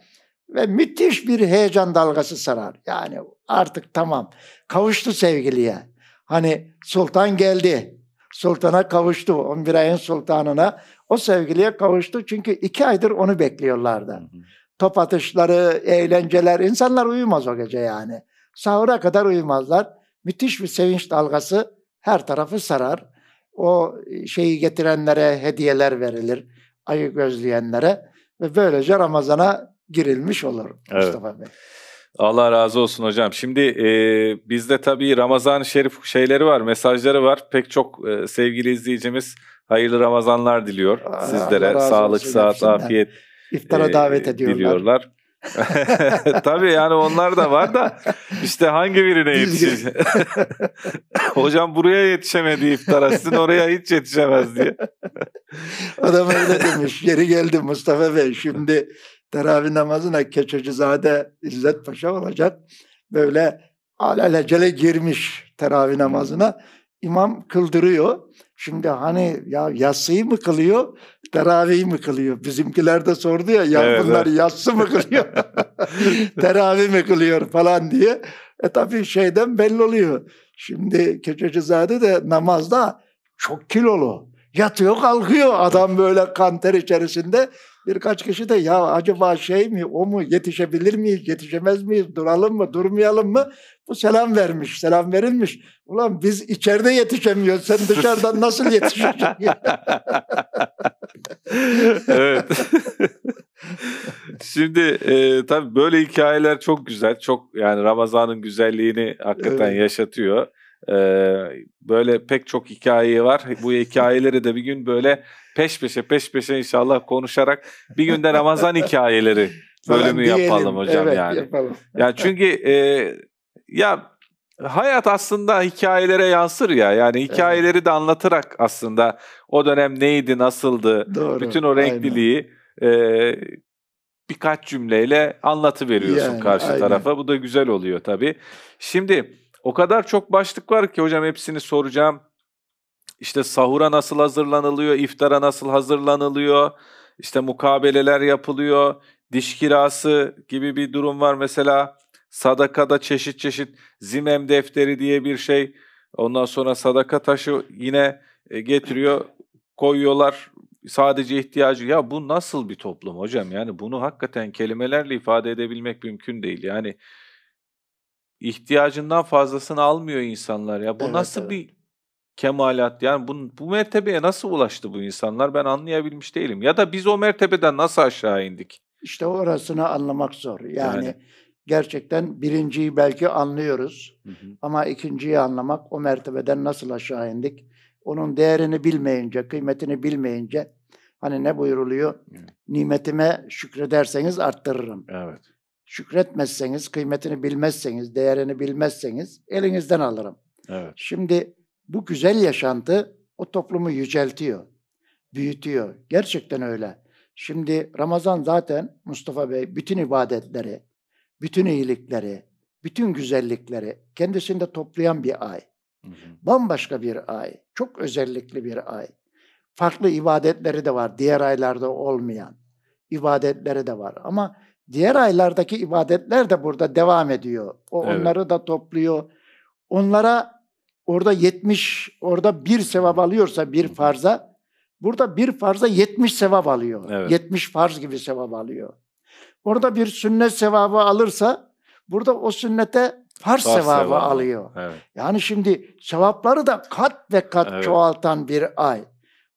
Ve müthiş bir heyecan dalgası sarar. Yani artık tamam kavuştu sevgiliye. Hani sultan geldi. Sultana kavuştu. 11 ayın sultanına. O sevgiliye kavuştu. Çünkü iki aydır onu bekliyorlardı. Hı hı. Top atışları, eğlenceler. insanlar uyumaz o gece yani. Sahura kadar uyumazlar müthiş bir sevinç dalgası her tarafı sarar. O e, şeyi getirenlere hediyeler verilir, ayı gözleyenlere ve böylece Ramazan'a girilmiş olur evet. Bey. Allah razı olsun hocam. Şimdi e, bizde tabii ramazan Şerif şeyleri var, mesajları var. Pek çok e, sevgili izleyicimiz hayırlı Ramazanlar diliyor Allah sizlere. Allah Sağlık, olsun, saat, hepsinden. afiyet. İftara e, davet ediyorlar. diliyorlar. Tabii yani onlar da var da işte hangi birine yetişecek? Hocam buraya yetişemedi iftara sizin oraya hiç yetişemez diye. Adam öyle demiş. Geri geldi Mustafa Bey. Şimdi teravih namazına Keçecizade İzzet Paşa olacak. Böyle alelacele girmiş teravih namazına. İmam kıldırıyor. Şimdi hani ya yasıyı mı kılıyor Teravih mi kılıyor? Bizimkiler de sordu ya ya evet, bunlar evet. yatsı mı kılıyor? Teravih mi kılıyor falan diye. E tabii şeyden belli oluyor. Şimdi Keçecizade de namazda çok kilolu. Yatıyor kalkıyor adam böyle kanter içerisinde. Birkaç kişi de ya acaba şey mi o mu yetişebilir miyiz yetişemez miyiz duralım mı durmayalım mı bu selam vermiş selam verilmiş. Ulan biz içeride yetişemiyoruz sen dışarıdan nasıl yetişeceksin? evet. Şimdi e, tabii böyle hikayeler çok güzel. Çok yani Ramazan'ın güzelliğini hakikaten evet. yaşatıyor. E, böyle pek çok hikaye var. Bu hikayeleri de bir gün böyle peş peşe peş peşe inşallah konuşarak bir günde Ramazan hikayeleri bölümü diyelim. yapalım hocam evet, yani. Yapalım. Yani çünkü e, ya hayat aslında hikayelere yansır ya. Yani hikayeleri evet. de anlatarak aslında o dönem neydi, nasıldı, Doğru, bütün o renkliliği e, birkaç cümleyle anlatı veriyorsun yani, karşı aynen. tarafa. Bu da güzel oluyor tabii. Şimdi o kadar çok başlık var ki hocam hepsini soracağım. İşte sahura nasıl hazırlanılıyor, iftara nasıl hazırlanılıyor, işte mukabeleler yapılıyor, diş kirası gibi bir durum var mesela. Sadakada çeşit çeşit zimem defteri diye bir şey. Ondan sonra sadaka taşı yine e, getiriyor, koyuyorlar sadece ihtiyacı. Ya bu nasıl bir toplum hocam? Yani bunu hakikaten kelimelerle ifade edebilmek mümkün değil. Yani ihtiyacından fazlasını almıyor insanlar ya. Bu evet, nasıl evet. bir kemalat yani bu, bu mertebeye nasıl ulaştı bu insanlar ben anlayabilmiş değilim. Ya da biz o mertebeden nasıl aşağı indik? İşte orasını anlamak zor. Yani, yani. gerçekten birinciyi belki anlıyoruz hı hı. ama ikinciyi anlamak o mertebeden nasıl aşağı indik? Onun değerini bilmeyince, kıymetini bilmeyince hani ne buyuruluyor? Hı. Nimetime şükrederseniz arttırırım. Evet. Şükretmezseniz, kıymetini bilmezseniz, değerini bilmezseniz elinizden alırım. Evet. Şimdi bu güzel yaşantı o toplumu yüceltiyor, büyütüyor. Gerçekten öyle. Şimdi Ramazan zaten Mustafa Bey bütün ibadetleri, bütün iyilikleri, bütün güzellikleri kendisinde toplayan bir ay. Hı hı. Bambaşka bir ay. Çok özellikli bir ay. Farklı ibadetleri de var. Diğer aylarda olmayan ibadetleri de var. Ama diğer aylardaki ibadetler de burada devam ediyor. O evet. onları da topluyor. Onlara orada 70, orada bir sevap alıyorsa bir farza, burada bir farza 70 sevap alıyor. Evet. 70 farz gibi sevap alıyor. Orada bir sünnet sevabı alırsa, burada o sünnete farz, farz sevabı, sevabı alıyor. Evet. Yani şimdi sevapları da kat ve kat evet. çoğaltan bir ay.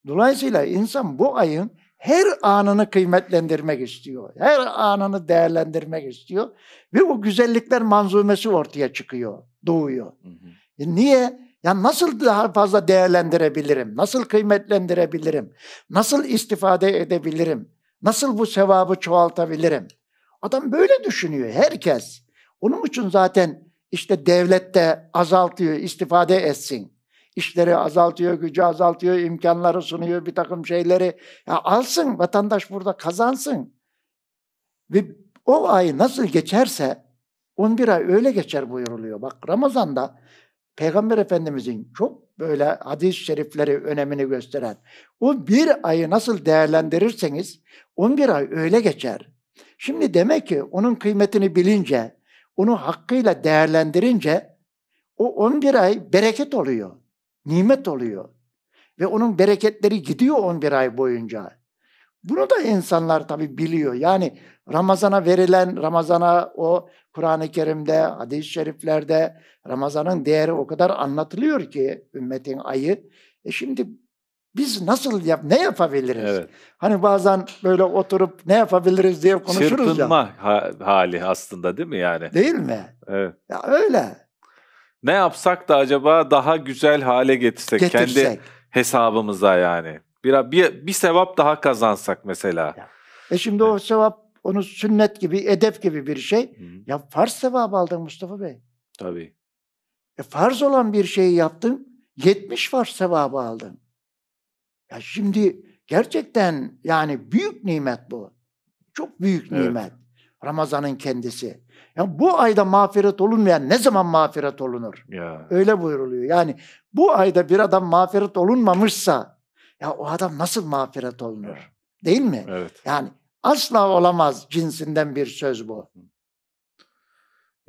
Dolayısıyla insan bu ayın her anını kıymetlendirmek istiyor. Her anını değerlendirmek istiyor. Ve bu güzellikler manzumesi ortaya çıkıyor, doğuyor. Hı hı. E niye? Ya nasıl daha fazla değerlendirebilirim? Nasıl kıymetlendirebilirim? Nasıl istifade edebilirim? Nasıl bu sevabı çoğaltabilirim? Adam böyle düşünüyor herkes. Onun için zaten işte devlet de azaltıyor, istifade etsin. İşleri azaltıyor, gücü azaltıyor, imkanları sunuyor, bir takım şeyleri. Ya alsın, vatandaş burada kazansın. Ve o ay nasıl geçerse 11 ay öyle geçer buyuruluyor. Bak Ramazan'da Peygamber Efendimizin çok böyle hadis-i şerifleri önemini gösteren o bir ayı nasıl değerlendirirseniz 11 ay öyle geçer. Şimdi demek ki onun kıymetini bilince, onu hakkıyla değerlendirince o 11 ay bereket oluyor, nimet oluyor. Ve onun bereketleri gidiyor 11 ay boyunca. Bunu da insanlar tabi biliyor. Yani Ramazan'a verilen, Ramazan'a o Kur'an-ı Kerim'de, hadis-i şeriflerde Ramazan'ın değeri o kadar anlatılıyor ki ümmetin ayı. E şimdi biz nasıl yap ne yapabiliriz? Evet. Hani bazen böyle oturup ne yapabiliriz diye konuşuruz Çırpınma ya. Çırpınma hali aslında değil mi yani? Değil mi? Evet. Ya öyle. Ne yapsak da acaba daha güzel hale getirsek, getirsek. kendi hesabımıza yani. Bir, bir, bir sevap daha kazansak mesela. Ya. E şimdi evet. o sevap onu sünnet gibi, edep gibi bir şey. Hı. Ya farz sevabı aldın Mustafa Bey. Tabii. E farz olan bir şeyi yaptın, 70 farz sevabı aldın. Ya şimdi gerçekten yani büyük nimet bu. Çok büyük evet. nimet. Ramazan'ın kendisi. Ya bu ayda mağfiret olunmayan ne zaman mağfiret olunur? Ya. Öyle buyuruluyor. Yani bu ayda bir adam mağfiret olunmamışsa ya o adam nasıl mağfiret olunur? Değil mi? Evet. Yani asla olamaz cinsinden bir söz bu.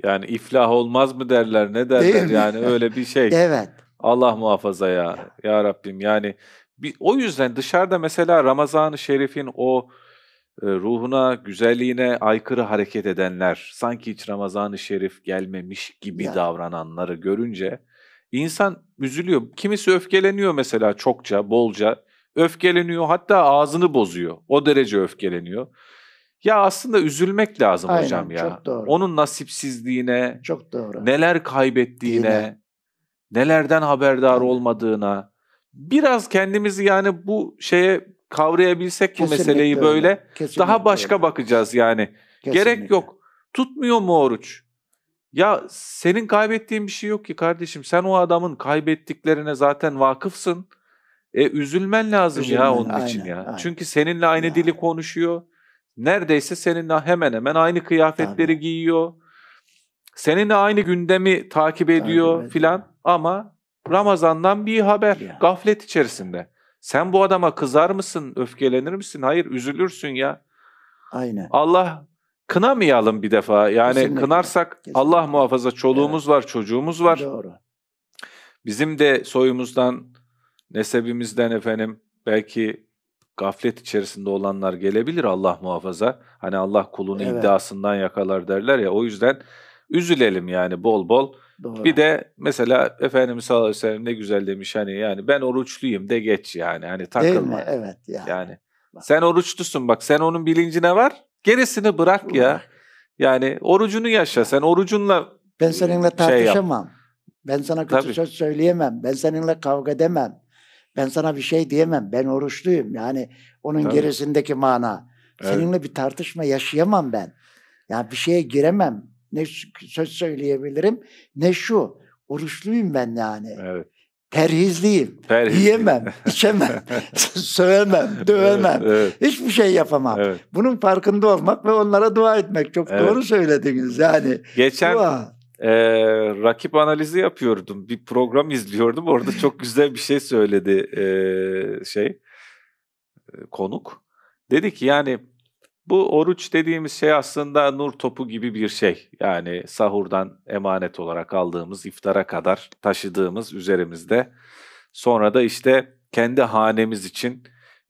Yani iflah olmaz mı derler ne derler Değil yani mi? öyle bir şey. evet. Allah muhafaza ya. Ya Rabbim yani bir, o yüzden dışarıda mesela Ramazan-ı Şerif'in o e, ruhuna, güzelliğine aykırı hareket edenler, sanki hiç Ramazan-ı Şerif gelmemiş gibi ya. davrananları görünce İnsan üzülüyor. Kimisi öfkeleniyor mesela çokça, bolca. Öfkeleniyor hatta ağzını bozuyor. O derece öfkeleniyor. Ya aslında üzülmek lazım Aynen, hocam ya. Çok doğru. Onun nasipsizliğine, çok doğru. neler kaybettiğine, Yine. nelerden haberdar Aynen. olmadığına. Biraz kendimizi yani bu şeye kavrayabilsek bu Kesinlikle meseleyi böyle Kesinlikle daha başka öyle. bakacağız yani. Kesinlikle. Gerek yok. Tutmuyor mu oruç? Ya senin kaybettiğin bir şey yok ki kardeşim. Sen o adamın kaybettiklerine zaten vakıfsın. E üzülmen lazım üzülmen, ya onun aynen, için ya. Aynen. Çünkü seninle aynı ya. dili konuşuyor. Neredeyse seninle hemen hemen aynı kıyafetleri Tabii. giyiyor. Seninle aynı gündemi takip ediyor Tabii, filan ama Ramazan'dan bir haber ya. gaflet içerisinde. Sen bu adama kızar mısın, öfkelenir misin? Hayır, üzülürsün ya. Aynen. Allah kınamayalım bir defa. Yani Kesinlikle. kınarsak Kesinlikle. Allah muhafaza çoluğumuz evet. var, çocuğumuz var. Doğru. Bizim de soyumuzdan, nesebimizden efendim belki gaflet içerisinde olanlar gelebilir Allah muhafaza. Hani Allah kulunu evet. iddiasından yakalar derler ya. O yüzden üzülelim yani bol bol. Doğru. Bir de mesela Efendimiz sallallahu aleyhi ve sellem ne güzel demiş hani yani ben oruçluyum de geç yani hani takılma. Değil mi? Evet yani. yani. Sen oruçlusun bak sen onun bilincine var. Gerisini bırak ya. Yani orucunu yaşa sen orucunla Ben seninle şey tartışamam. Şey ben sana kötü Tabii. söz söyleyemem. Ben seninle kavga edemem. Ben sana bir şey diyemem. Ben oruçluyum. Yani onun Tabii. gerisindeki mana. Evet. Seninle bir tartışma yaşayamam ben. Yani bir şeye giremem. Ne söz söyleyebilirim ne şu. Oruçluyum ben yani. Evet. Perhizliyim. Perhiz. Yiyemem, içemem, söylemem, dövemem. Evet, evet. Hiçbir şey yapamam. Evet. Bunun farkında olmak ve onlara dua etmek. Çok evet. doğru söylediniz yani. Geçen dua. E, rakip analizi yapıyordum. Bir program izliyordum. Orada çok güzel bir şey söyledi e, şey e, konuk. Dedi ki yani bu oruç dediğimiz şey aslında nur topu gibi bir şey. Yani sahurdan emanet olarak aldığımız iftara kadar taşıdığımız üzerimizde. Sonra da işte kendi hanemiz için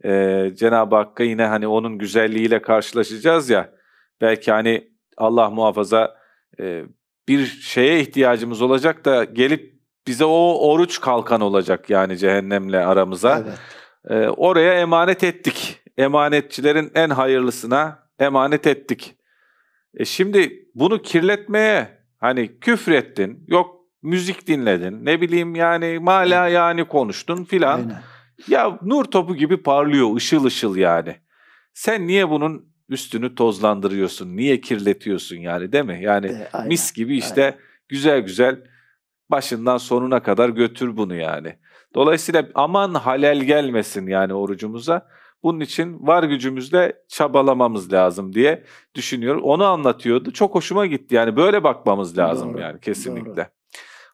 e, Cenab-ı Hakk'a yine hani onun güzelliğiyle karşılaşacağız ya. Belki hani Allah muhafaza e, bir şeye ihtiyacımız olacak da gelip bize o oruç kalkan olacak yani cehennemle aramıza. Evet. E, oraya emanet ettik emanetçilerin en hayırlısına emanet ettik. E şimdi bunu kirletmeye hani küfrettin, yok müzik dinledin, ne bileyim yani mala yani konuştun filan. Ya nur topu gibi parlıyor ışıl ışıl yani. Sen niye bunun üstünü tozlandırıyorsun? Niye kirletiyorsun yani değil mi? Yani e, mis gibi işte aynen. güzel güzel başından sonuna kadar götür bunu yani. Dolayısıyla aman halel gelmesin yani orucumuza. Bunun için var gücümüzle çabalamamız lazım diye düşünüyorum. Onu anlatıyordu. Çok hoşuma gitti. Yani böyle bakmamız lazım doğru, yani kesinlikle. Doğru.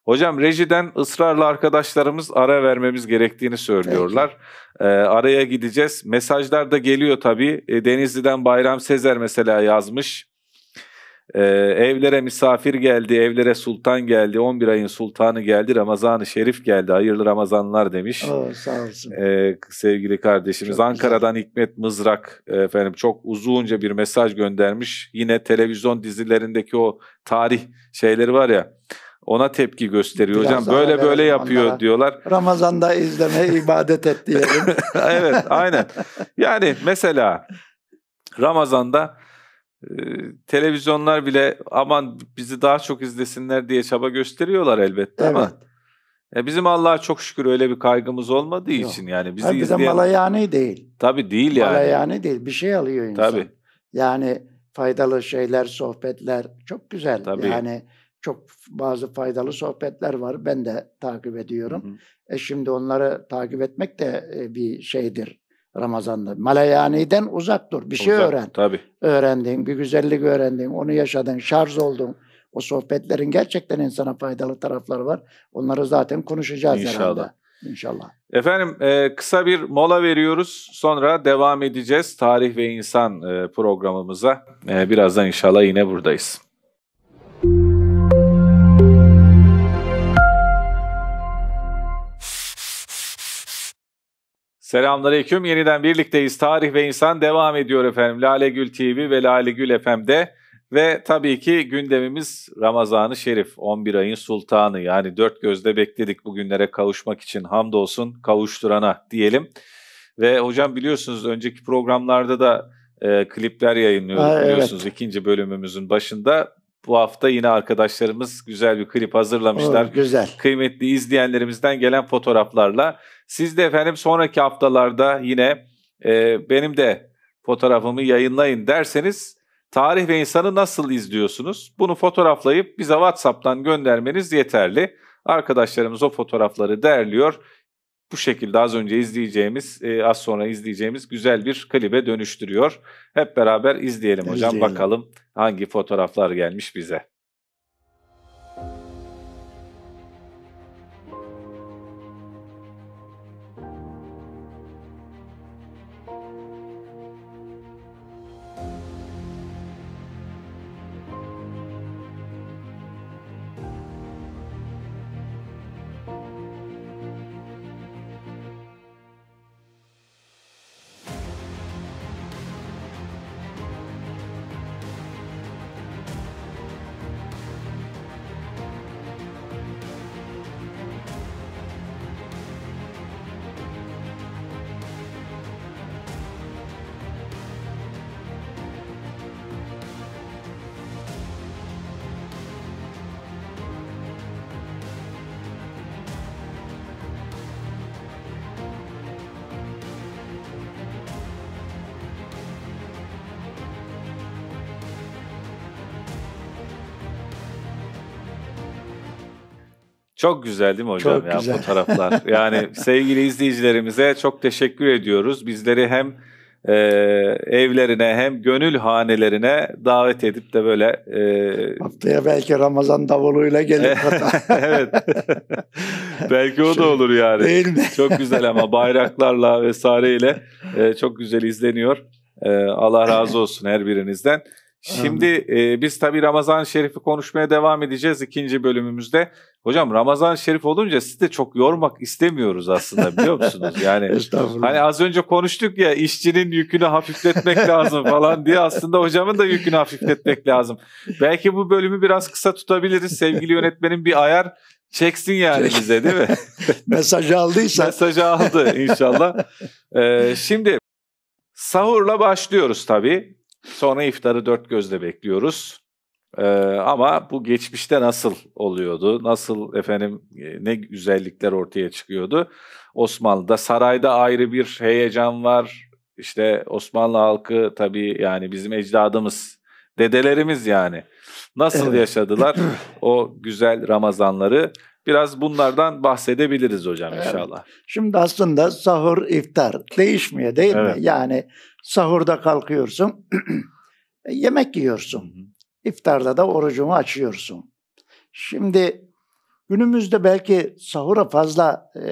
Hocam rejiden ısrarla arkadaşlarımız ara vermemiz gerektiğini söylüyorlar. Ee, araya gideceğiz. Mesajlar da geliyor tabii. E, Denizli'den Bayram Sezer mesela yazmış. Ee, evlere misafir geldi, evlere sultan geldi, 11 ayın sultanı geldi, Ramazan-ı Şerif geldi. Hayırlı Ramazanlar demiş. Oo, sağ olsun. Ee, sevgili kardeşimiz çok Ankara'dan güzel. Hikmet Mızrak e, efendim çok uzunca bir mesaj göndermiş. Yine televizyon dizilerindeki o tarih şeyleri var ya ona tepki gösteriyor Biraz hocam. Böyle böyle yapıyor diyorlar. Ramazan'da izleme ibadet et diyelim. evet aynen. Yani mesela Ramazan'da ee, televizyonlar bile aman bizi daha çok izlesinler diye çaba gösteriyorlar elbette evet. ama e, bizim Allah'a çok şükür öyle bir kaygımız olmadığı Yok. için yani bizi bize izleyen... malayani değil. Tabii değil yani. Malayani değil. Bir şey alıyor insan. Tabii. Yani faydalı şeyler, sohbetler çok güzel. Tabii. Yani çok bazı faydalı sohbetler var. Ben de takip ediyorum. Hı hı. E şimdi onları takip etmek de e, bir şeydir. Ramazan'da. Malayani'den uzak dur. Bir şey öğren. Tabii. Öğrendin, bir güzellik öğrendin, onu yaşadın, şarj oldun. O sohbetlerin gerçekten insana faydalı tarafları var. Onları zaten konuşacağız İnşallah. herhalde. İnşallah. Efendim e, kısa bir mola veriyoruz. Sonra devam edeceğiz tarih ve insan e, programımıza. E, birazdan inşallah yine buradayız. Selamünaleyküm. Yeniden birlikteyiz. Tarih ve insan devam ediyor efendim. Lale Gül TV ve Lale Gül FM'de ve tabii ki gündemimiz Ramazan-ı Şerif, 11 ayın sultanı. Yani dört gözle bekledik bugünlere kavuşmak için. Hamdolsun kavuşturana diyelim. Ve hocam biliyorsunuz önceki programlarda da e, klipler yayınlıyoruz biliyorsunuz evet. ikinci bölümümüzün başında bu hafta yine arkadaşlarımız güzel bir klip hazırlamışlar. Oo, güzel. Kıymetli izleyenlerimizden gelen fotoğraflarla. Siz de efendim sonraki haftalarda yine e, benim de fotoğrafımı yayınlayın derseniz tarih ve insanı nasıl izliyorsunuz? Bunu fotoğraflayıp bize WhatsApp'tan göndermeniz yeterli. Arkadaşlarımız o fotoğrafları değerliyor bu şekilde az önce izleyeceğimiz, e, az sonra izleyeceğimiz güzel bir klibe dönüştürüyor. Hep beraber izleyelim hocam izleyelim. bakalım hangi fotoğraflar gelmiş bize. Çok güzel değil mi hocam çok ya güzel. fotoğraflar? yani sevgili izleyicilerimize çok teşekkür ediyoruz. Bizleri hem e, evlerine hem gönül hanelerine davet edip de böyle e, haftaya belki Ramazan davuluyla gelir. evet. belki o da şey, olur yani. Değil mi? Çok güzel ama bayraklarla vesaireyle e, çok güzel izleniyor. E, Allah razı olsun her birinizden. Şimdi e, biz tabii Ramazan Şerif'i konuşmaya devam edeceğiz ikinci bölümümüzde. Hocam Ramazan Şerif olunca sizi de çok yormak istemiyoruz aslında biliyor musunuz? Yani hani az önce konuştuk ya işçinin yükünü hafifletmek lazım falan diye aslında hocamın da yükünü hafifletmek lazım. Belki bu bölümü biraz kısa tutabiliriz. Sevgili yönetmenin bir ayar Çeksin yani bize değil mi? Mesajı aldıysa. Mesajı aldı inşallah. Ee, şimdi sahurla başlıyoruz tabii. Sonra iftarı dört gözle bekliyoruz. Ee, ama bu geçmişte nasıl oluyordu? Nasıl efendim e, ne güzellikler ortaya çıkıyordu? Osmanlı'da sarayda ayrı bir heyecan var. İşte Osmanlı halkı tabii yani bizim ecdadımız, dedelerimiz yani. Nasıl evet. yaşadılar o güzel Ramazanları? Biraz bunlardan bahsedebiliriz hocam evet. inşallah. Şimdi aslında sahur iftar değişmiyor değil evet. mi? Yani sahurda kalkıyorsun, yemek yiyorsun. İftarda da orucunu açıyorsun. Şimdi günümüzde belki sahura fazla e,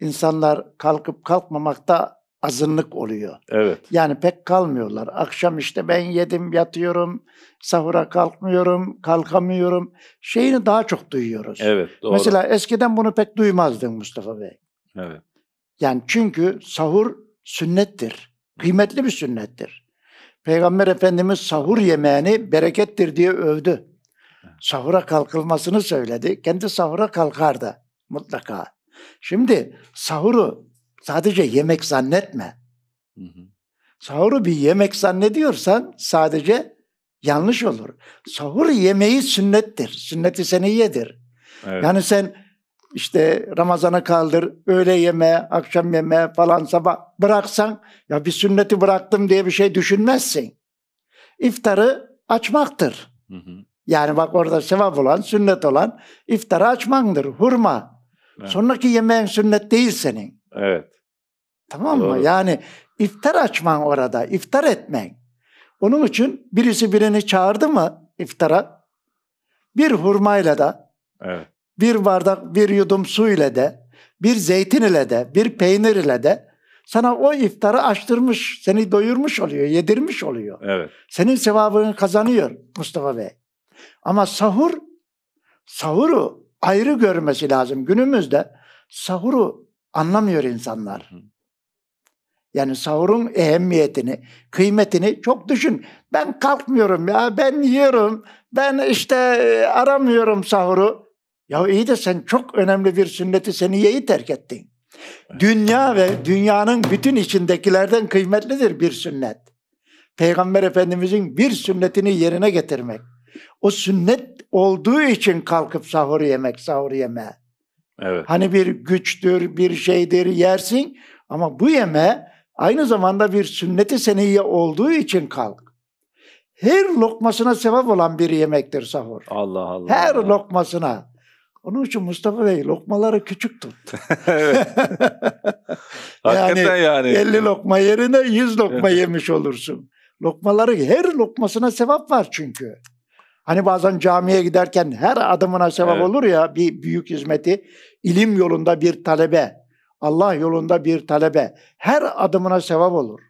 insanlar kalkıp kalkmamakta azınlık oluyor. Evet. Yani pek kalmıyorlar. Akşam işte ben yedim yatıyorum, sahura kalkmıyorum, kalkamıyorum. Şeyini daha çok duyuyoruz. Evet doğru. Mesela eskiden bunu pek duymazdın Mustafa Bey. Evet. Yani çünkü sahur sünnettir. Kıymetli bir sünnettir. Peygamber Efendimiz sahur yemeğini berekettir diye övdü. Sahura kalkılmasını söyledi. Kendi sahura kalkardı mutlaka. Şimdi sahuru Sadece yemek zannetme. Hı hı. Sahuru bir yemek zannediyorsan sadece yanlış olur. Sahur yemeği sünnettir. Sünneti seniyyedir. Evet. Yani sen işte Ramazan'a kaldır, öğle yeme, akşam yeme falan sabah bıraksan ya bir sünneti bıraktım diye bir şey düşünmezsin. İftarı açmaktır. Hı hı. Yani bak orada sevap olan, sünnet olan iftarı açmandır, hurma. Evet. Sonraki yemeğin sünnet değil senin. Evet. Tamam Doğru. mı? Yani iftar açman orada, iftar etmen. Onun için birisi birini çağırdı mı iftara? Bir hurmayla da, evet. bir bardak, bir yudum su ile de, bir zeytin ile de, bir peynir ile de sana o iftarı açtırmış, seni doyurmuş oluyor, yedirmiş oluyor. Evet. Senin sevabını kazanıyor Mustafa Bey. Ama sahur, sahuru ayrı görmesi lazım. Günümüzde sahuru Anlamıyor insanlar. Yani sahurun ehemmiyetini, kıymetini çok düşün. Ben kalkmıyorum ya, ben yiyorum, ben işte e, aramıyorum sahuru. Ya iyi de sen çok önemli bir sünneti seniyeyi terk ettin. Dünya ve dünyanın bütün içindekilerden kıymetlidir bir sünnet. Peygamber Efendimizin bir sünnetini yerine getirmek. O sünnet olduğu için kalkıp sahur yemek, sahur yeme. Evet. Hani bir güçtür, bir şeydir yersin ama bu yeme aynı zamanda bir sünnet-i seniyye olduğu için kalk. Her lokmasına sebep olan bir yemektir sahur. Allah Allah. Her lokmasına. Onun için Mustafa Bey lokmaları küçük tut. yani, yani 50 lokma yerine 100 lokma yemiş olursun. Lokmaları her lokmasına sevap var çünkü. Hani bazen camiye giderken her adımına sebep evet. olur ya bir büyük hizmeti. ilim yolunda bir talebe, Allah yolunda bir talebe. Her adımına sevap olur.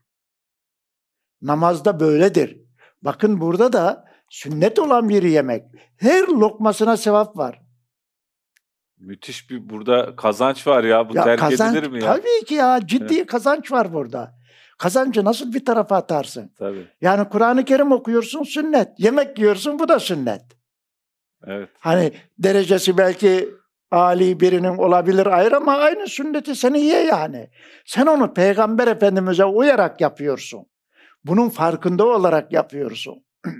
Namazda böyledir. Bakın burada da sünnet olan bir yemek. Her lokmasına sevap var. Müthiş bir burada kazanç var ya. Bu ya terk kazanç, edilir mi ya? Tabii ki ya ciddi evet. kazanç var burada. Kazancı nasıl bir tarafa atarsın? Tabii. Yani Kur'an-ı Kerim okuyorsun sünnet. Yemek yiyorsun bu da sünnet. Evet. Hani derecesi belki Ali birinin olabilir ayrı ama aynı sünneti seni ye yani. Sen onu Peygamber Efendimiz'e uyarak yapıyorsun. Bunun farkında olarak yapıyorsun.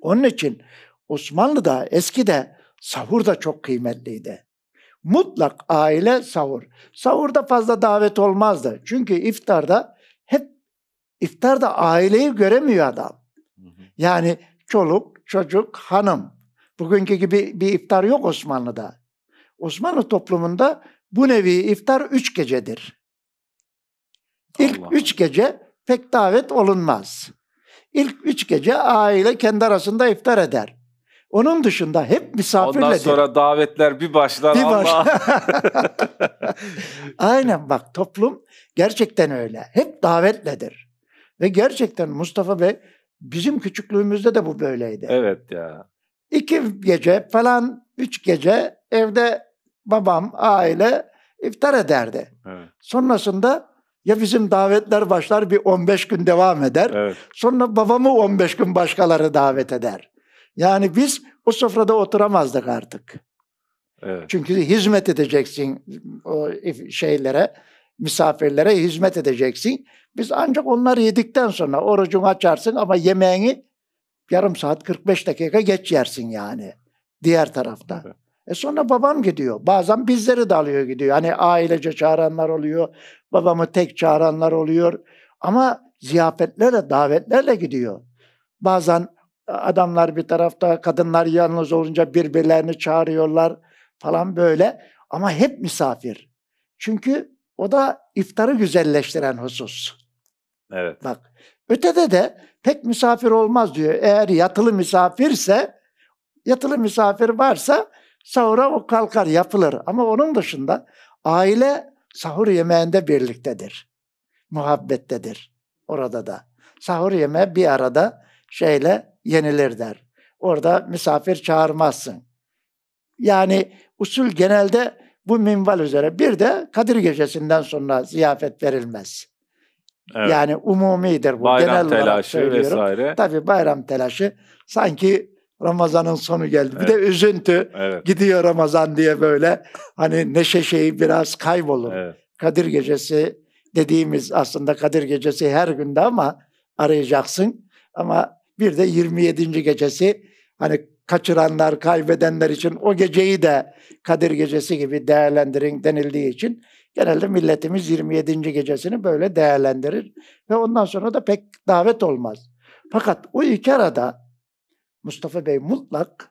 Onun için Osmanlı'da eskide sahur da çok kıymetliydi. Mutlak aile sahur. Sahurda fazla davet olmazdı. Çünkü iftarda İftarda aileyi göremiyor adam. Yani çoluk, çocuk, hanım. Bugünkü gibi bir iftar yok Osmanlı'da. Osmanlı toplumunda bu nevi iftar üç gecedir. İlk Allah. üç gece pek davet olunmaz. İlk üç gece aile kendi arasında iftar eder. Onun dışında hep misafirledir. Ondan sonra davetler bir başlar. Bir başlar. Aynen bak toplum gerçekten öyle. Hep davetledir. Ve gerçekten Mustafa Bey bizim küçüklüğümüzde de bu böyleydi. Evet ya. İki gece falan, üç gece evde babam, aile iftar ederdi. Evet. Sonrasında ya bizim davetler başlar bir 15 gün devam eder. Evet. Sonra babamı 15 gün başkaları davet eder. Yani biz o sofrada oturamazdık artık. Evet. Çünkü hizmet edeceksin o şeylere, misafirlere hizmet edeceksin. Biz ancak onları yedikten sonra orucunu açarsın ama yemeğini yarım saat 45 dakika geç yersin yani diğer tarafta. E sonra babam gidiyor. Bazen bizleri de alıyor gidiyor. Hani ailece çağıranlar oluyor. Babamı tek çağıranlar oluyor. Ama ziyafetlerle, davetlerle gidiyor. Bazen adamlar bir tarafta, kadınlar yalnız olunca birbirlerini çağırıyorlar falan böyle. Ama hep misafir. Çünkü o da iftarı güzelleştiren husus. Evet. Bak ötede de pek misafir olmaz diyor. Eğer yatılı misafirse, yatılı misafir varsa sahura o kalkar yapılır. Ama onun dışında aile sahur yemeğinde birliktedir. Muhabbettedir orada da. Sahur yemeği bir arada şeyle yenilir der. Orada misafir çağırmazsın. Yani usul genelde bu minval üzere. Bir de Kadir Gecesi'nden sonra ziyafet verilmez. Evet. Yani umumidir bu. Bayram Genel telaşı söylüyorum. vesaire. Tabii bayram telaşı. Sanki Ramazan'ın sonu geldi. Bir evet. de üzüntü. Evet. Gidiyor Ramazan diye böyle hani neşe şeyi biraz kaybolur. Evet. Kadir Gecesi dediğimiz aslında Kadir Gecesi her günde ama arayacaksın. Ama bir de 27. gecesi hani kaçıranlar, kaybedenler için o geceyi de Kadir Gecesi gibi değerlendirin denildiği için Genelde milletimiz 27. gecesini böyle değerlendirir ve ondan sonra da pek davet olmaz. Fakat o iki arada Mustafa Bey mutlak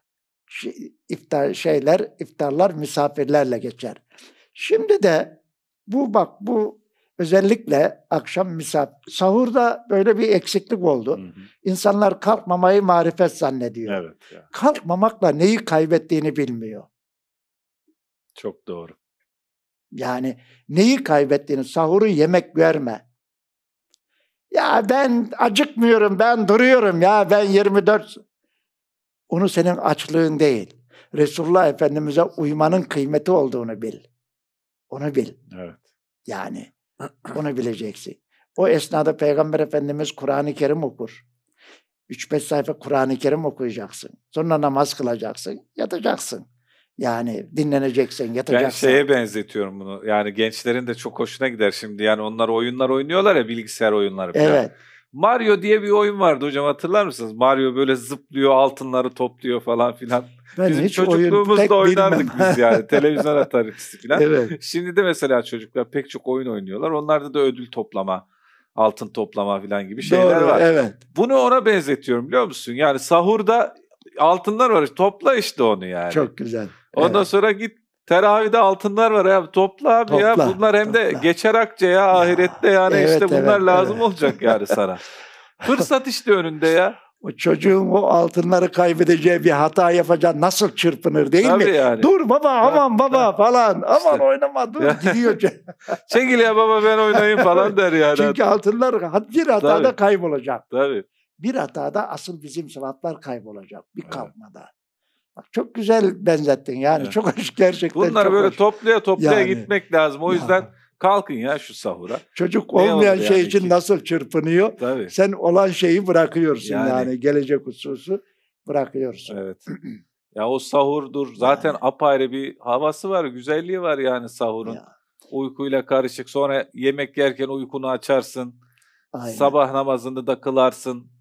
iftar şeyler, iftarlar misafirlerle geçer. Şimdi de bu bak bu özellikle akşam misafir, sahurda böyle bir eksiklik oldu. Hı hı. İnsanlar kalkmamayı marifet zannediyor. Evet. Ya. Kalkmamakla neyi kaybettiğini bilmiyor. Çok doğru. Yani neyi kaybettiğini, sahuru yemek verme. Ya ben acıkmıyorum, ben duruyorum ya ben 24. Onu senin açlığın değil. Resulullah Efendimiz'e uymanın kıymeti olduğunu bil. Onu bil. Evet. Yani onu bileceksin. O esnada Peygamber Efendimiz Kur'an-ı Kerim okur. 3-5 sayfa Kur'an-ı Kerim okuyacaksın. Sonra namaz kılacaksın, yatacaksın. Yani dinleneceksin, yatacaksın. Ben şeye benzetiyorum bunu. Yani gençlerin de çok hoşuna gider şimdi. Yani onlar oyunlar oynuyorlar ya bilgisayar oyunları. Falan. Evet. Mario diye bir oyun vardı hocam hatırlar mısınız? Mario böyle zıplıyor, altınları topluyor falan filan. Ben Bizim çocukluğumuzda oynardık bilmem. biz yani. Televizyon atarıcısı filan. Evet. Şimdi de mesela çocuklar pek çok oyun oynuyorlar. Onlarda da ödül toplama, altın toplama filan gibi şeyler Doğru, var. Evet. Bunu ona benzetiyorum biliyor musun? Yani sahurda altınlar var. Topla işte onu yani. Çok güzel. Ondan evet. sonra git Teravide altınlar var ya topla abi topla, ya bunlar hem topla. de geçer akçe ya, ya ahirette yani evet, işte bunlar evet, lazım evet. olacak yani sana. Fırsat işte önünde ya. O çocuğun o altınları kaybedeceği bir hata yapacağı nasıl çırpınır değil Tabii mi? Yani. Dur baba aman baba falan aman işte. oynama dur gidiyor. Çekil ya baba ben oynayayım falan der yani. Çünkü altınlar bir hatada Tabii. kaybolacak. Tabii. Bir hatada asıl bizim sıfatlar kaybolacak. Bir evet. kalkmada. Bak çok güzel benzettin yani. Evet. Çok hoş gerçekten. Bunları böyle hoş. toplaya toplaya yani, gitmek lazım. O yüzden ya. kalkın ya şu sahura. Çocuk ne olmayan şey yani için ki? nasıl çırpınıyor? Tabii. Sen olan şeyi bırakıyorsun yani, yani gelecek hususu bırakıyorsun. Evet. ya o sahurdur. Zaten yani. apayrı bir havası var, güzelliği var yani sahurun. Ya. Uykuyla karışık. Sonra yemek yerken uykunu açarsın. Aynen. Sabah namazını da kılarsın.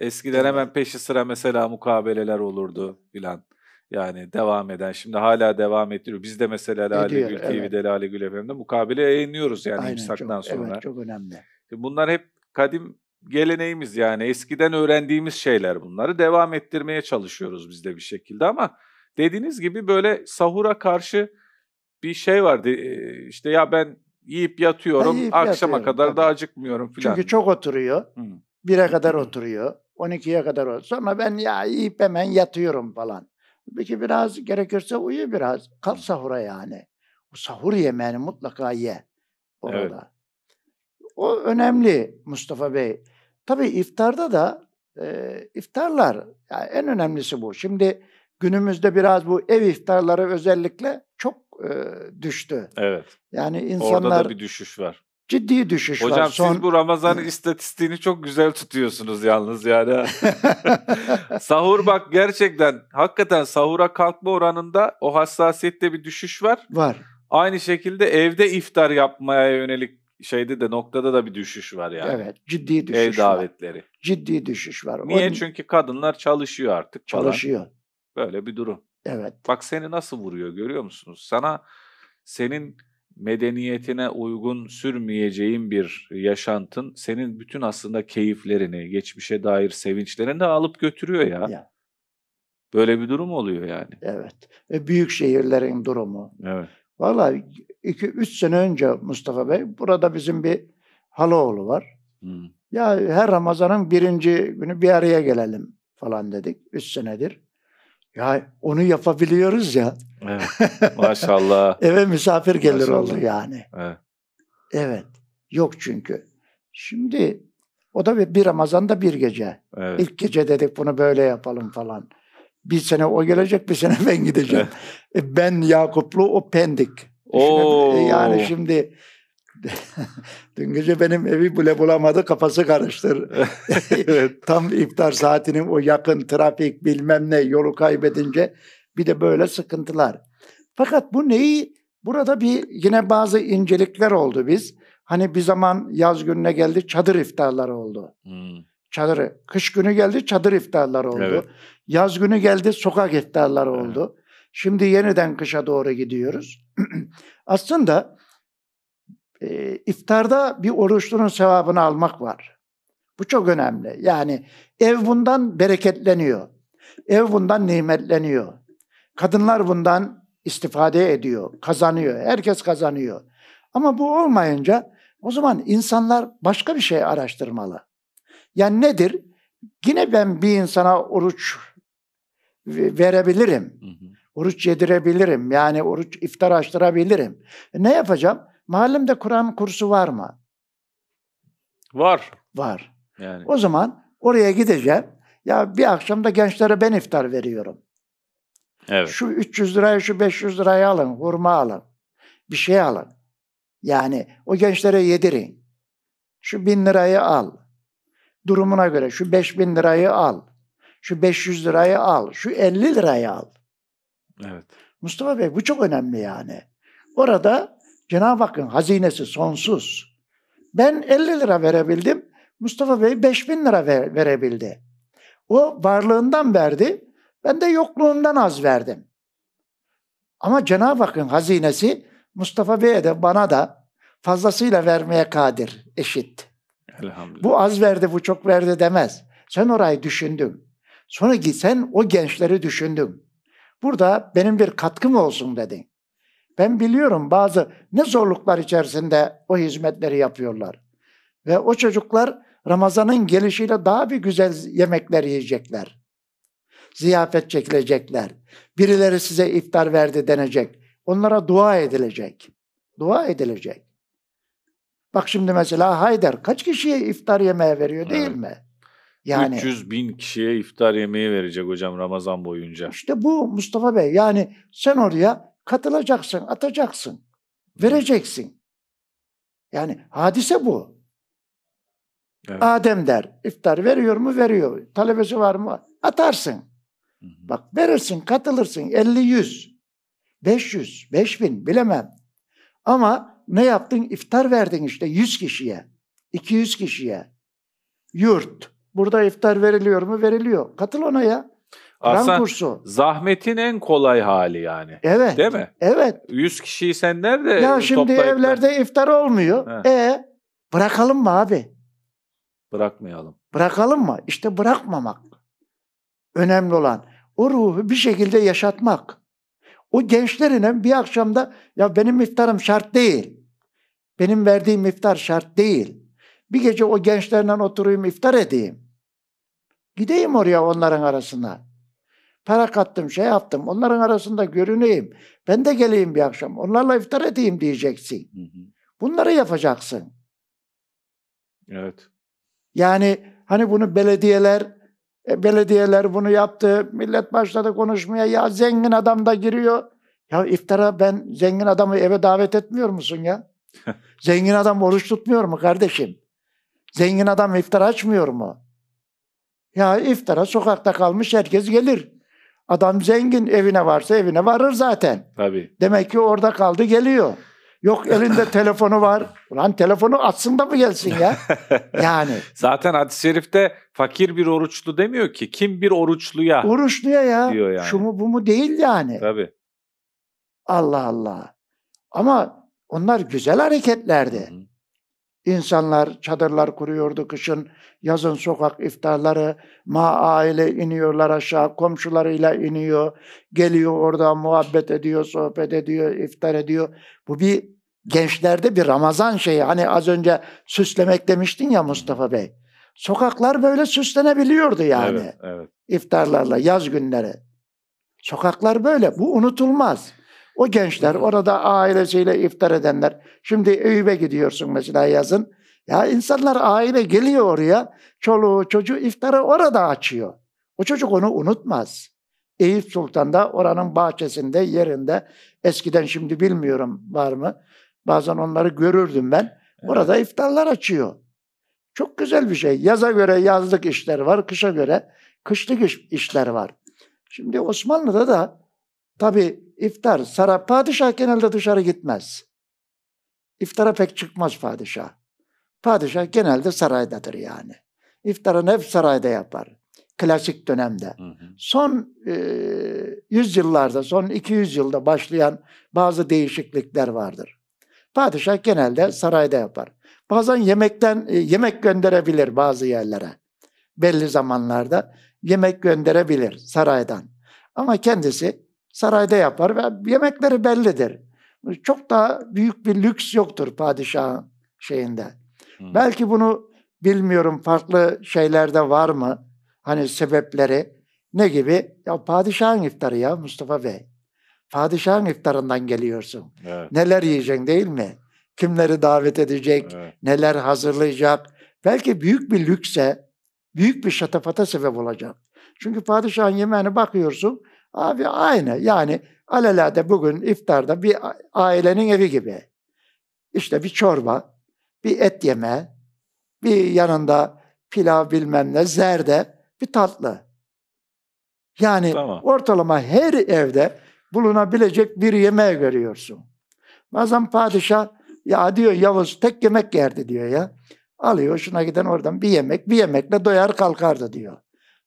Eskiden hemen peşi sıra mesela mukabeleler olurdu filan. Yani devam eden. Şimdi hala devam ettiriyor. Biz de mesela Lale Ediyor, Gül evet. TV'de Lale Gül FM'de mukabele yayınlıyoruz yani Aynen, imsaktan çok, sonra. Evet çok önemli. Bunlar hep kadim geleneğimiz yani. Eskiden öğrendiğimiz şeyler bunları. Devam ettirmeye çalışıyoruz biz de bir şekilde ama dediğiniz gibi böyle sahura karşı bir şey vardı. İşte ya ben yiyip yatıyorum, ben yiyip akşama yatıyorum, kadar tabii. da acıkmıyorum filan. Çünkü çok oturuyor. Hı. Bire kadar oturuyor. 12'ye kadar olsa Sonra ben ya yiyip hemen yatıyorum falan. Peki biraz gerekirse uyu biraz. Kal sahura yani. O sahur yemeğini mutlaka ye orada. Evet. O önemli Mustafa Bey. Tabii iftarda da e, iftarlar yani en önemlisi bu. Şimdi günümüzde biraz bu ev iftarları özellikle çok e, düştü. Evet. Yani insanlar Orada da bir düşüş var ciddi düşüş Hocam, var. Hocam Son... siz bu Ramazan istatistiğini çok güzel tutuyorsunuz yalnız yani. sahur bak gerçekten hakikaten sahura kalkma oranında o hassasiyette bir düşüş var. Var. Aynı şekilde evde iftar yapmaya yönelik şeyde de noktada da bir düşüş var yani. Evet, ciddi düşüş Ev davetleri. Var. Ciddi düşüş var. Niye? Onun... Çünkü kadınlar çalışıyor artık. Falan. Çalışıyor. Böyle bir durum. Evet. Bak seni nasıl vuruyor görüyor musunuz? Sana senin medeniyetine uygun sürmeyeceğin bir yaşantın senin bütün aslında keyiflerini, geçmişe dair sevinçlerini de alıp götürüyor ya. ya. Böyle bir durum oluyor yani. Evet. E, büyük şehirlerin durumu. Evet. Valla 2-3 sene önce Mustafa Bey, burada bizim bir Haloğlu var. Hmm. Ya her Ramazan'ın birinci günü bir araya gelelim falan dedik. Üç senedir. Ya onu yapabiliyoruz ya. Evet. Maşallah. Eve misafir gelir Maşallah. oldu yani. Evet. evet. Yok çünkü. Şimdi o da bir Ramazan'da bir gece. Evet. İlk gece dedik bunu böyle yapalım falan. Bir sene o gelecek, bir sene ben gideceğim. Evet. E, ben Yakuplu, o Pendik. E, Oo. Şimdi, yani şimdi Dün gece benim evi bile bulamadı kafası karıştır. Tam iftar saatinin o yakın trafik bilmem ne yolu kaybedince bir de böyle sıkıntılar. Fakat bu neyi burada bir yine bazı incelikler oldu biz. Hani bir zaman yaz gününe geldi çadır iftarları oldu. Hmm. Çadırı. Kış günü geldi çadır iftarları oldu. Evet. Yaz günü geldi sokak iftarları oldu. Şimdi yeniden kışa doğru gidiyoruz. Aslında e, iftarda bir oruçlunun sevabını almak var. Bu çok önemli. Yani ev bundan bereketleniyor. Ev bundan nimetleniyor. Kadınlar bundan istifade ediyor, kazanıyor. Herkes kazanıyor. Ama bu olmayınca o zaman insanlar başka bir şey araştırmalı. Yani nedir? Yine ben bir insana oruç verebilirim. Hı hı. Oruç yedirebilirim. Yani oruç iftar açtırabilirim. E ne yapacağım? mahallemde Kur'an kursu var mı? Var. Var. Yani. O zaman oraya gideceğim. Ya bir akşam da gençlere ben iftar veriyorum. Evet. Şu 300 lirayı, şu 500 lirayı alın, hurma alın. Bir şey alın. Yani o gençlere yedirin. Şu bin lirayı al. Durumuna göre şu 5000 lirayı al. Şu 500 lirayı al. Şu 50 lirayı al. Evet. Mustafa Bey bu çok önemli yani. Orada Cenab-ı Hakk'ın hazinesi sonsuz. Ben 50 lira verebildim. Mustafa Bey 5000 lira ver, verebildi. O varlığından verdi. Ben de yokluğumdan az verdim. Ama Cenab-ı Hakk'ın hazinesi Mustafa Bey'e de bana da fazlasıyla vermeye kadir, eşit. Bu az verdi, bu çok verdi demez. Sen orayı düşündün. Sonra sen o gençleri düşündün. Burada benim bir katkım olsun dedin. Ben biliyorum bazı ne zorluklar içerisinde o hizmetleri yapıyorlar. Ve o çocuklar Ramazan'ın gelişiyle daha bir güzel yemekler yiyecekler. Ziyafet çekilecekler. Birileri size iftar verdi denecek. Onlara dua edilecek. Dua edilecek. Bak şimdi mesela Haydar kaç kişiye iftar yemeği veriyor değil evet. mi? Yani 300 bin kişiye iftar yemeği verecek hocam Ramazan boyunca. İşte bu Mustafa Bey yani sen oraya katılacaksın, atacaksın, vereceksin. Yani hadise bu. Evet. Adem der, iftar veriyor mu? Veriyor. Talebesi var mı? Atarsın. Bak verirsin, katılırsın. 50, 100, 500, 5000 bilemem. Ama ne yaptın? İftar verdin işte 100 kişiye, 200 kişiye. Yurt. Burada iftar veriliyor mu? Veriliyor. Katıl ona ya. Aslında ram kursu. Zahmetin en kolay hali yani. Evet. Değil mi? Evet. 100 kişiyi sen nerede Ya şimdi evlerde da? iftar olmuyor. He. E bırakalım mı abi? Bırakmayalım. Bırakalım mı? İşte bırakmamak. Önemli olan o ruhu bir şekilde yaşatmak. O gençlerine bir akşamda ya benim iftarım şart değil. Benim verdiğim iftar şart değil. Bir gece o gençlerle oturayım iftar edeyim. Gideyim oraya onların arasına para kattım, şey yaptım. Onların arasında görüneyim. Ben de geleyim bir akşam. Onlarla iftar edeyim diyeceksin. Hı hı. Bunları yapacaksın. Evet. Yani hani bunu belediyeler e, belediyeler bunu yaptı. Millet başladı konuşmaya. Ya zengin adam da giriyor. Ya iftara ben zengin adamı eve davet etmiyor musun ya? zengin adam oruç tutmuyor mu kardeşim? Zengin adam iftar açmıyor mu? Ya iftara sokakta kalmış herkes gelir. Adam zengin evine varsa evine varır zaten. Tabii. Demek ki orada kaldı geliyor. Yok elinde telefonu var. Ulan telefonu atsın da mı gelsin ya? Yani. Zaten hadis-i şerifte fakir bir oruçlu demiyor ki. Kim bir oruçluya? Oruçluya ya. Diyor yani. Şu mu bu mu değil yani. Tabii. Allah Allah. Ama onlar güzel hareketlerdi. Hı. İnsanlar çadırlar kuruyordu kışın, yazın sokak iftarları, maa ile iniyorlar aşağı, komşularıyla iniyor, geliyor orada muhabbet ediyor, sohbet ediyor, iftar ediyor. Bu bir gençlerde bir Ramazan şeyi. Hani az önce süslemek demiştin ya Mustafa Bey. Sokaklar böyle süslenebiliyordu yani. Evet, evet. İftarlarla, yaz günleri. Sokaklar böyle. Bu unutulmaz. O gençler orada ailesiyle iftar edenler. Şimdi Eyüp'e gidiyorsun mesela yazın. Ya insanlar aile geliyor oraya. Çoluğu çocuğu iftarı orada açıyor. O çocuk onu unutmaz. Eyüp Sultan'da oranın bahçesinde yerinde eskiden şimdi bilmiyorum var mı? Bazen onları görürdüm ben. Orada evet. iftarlar açıyor. Çok güzel bir şey. Yaza göre yazlık işler var, kışa göre kışlık işler var. Şimdi Osmanlı'da da tabii iftar, saray padişah genelde dışarı gitmez. İftara pek çıkmaz padişah. Padişah genelde saraydadır yani. İftarını hep sarayda yapar. Klasik dönemde. Hı hı. Son e, yüzyıllarda, son 200 yılda başlayan bazı değişiklikler vardır. Padişah genelde sarayda yapar. Bazen yemekten e, yemek gönderebilir bazı yerlere. Belli zamanlarda yemek gönderebilir saraydan. Ama kendisi sarayda yapar ve yemekleri bellidir. Çok daha büyük bir lüks yoktur padişahın şeyinde. Hmm. Belki bunu bilmiyorum farklı şeylerde var mı? Hani sebepleri ne gibi? Ya padişahın iftarı ya Mustafa Bey. Padişahın iftarından geliyorsun. Evet. Neler yiyeceksin değil mi? Kimleri davet edecek? Evet. Neler hazırlayacak? Belki büyük bir lükse, büyük bir şatafata sebep olacak. Çünkü padişahın yemeğine bakıyorsun Abi aynı yani alelade bugün iftarda bir ailenin evi gibi. İşte bir çorba, bir et yeme, bir yanında pilav bilmem ne, zerde, bir tatlı. Yani tamam. ortalama her evde bulunabilecek bir yemeği görüyorsun. Bazen padişah ya diyor Yavuz tek yemek yerdi diyor ya. Alıyor şuna giden oradan bir yemek bir yemekle doyar kalkardı diyor.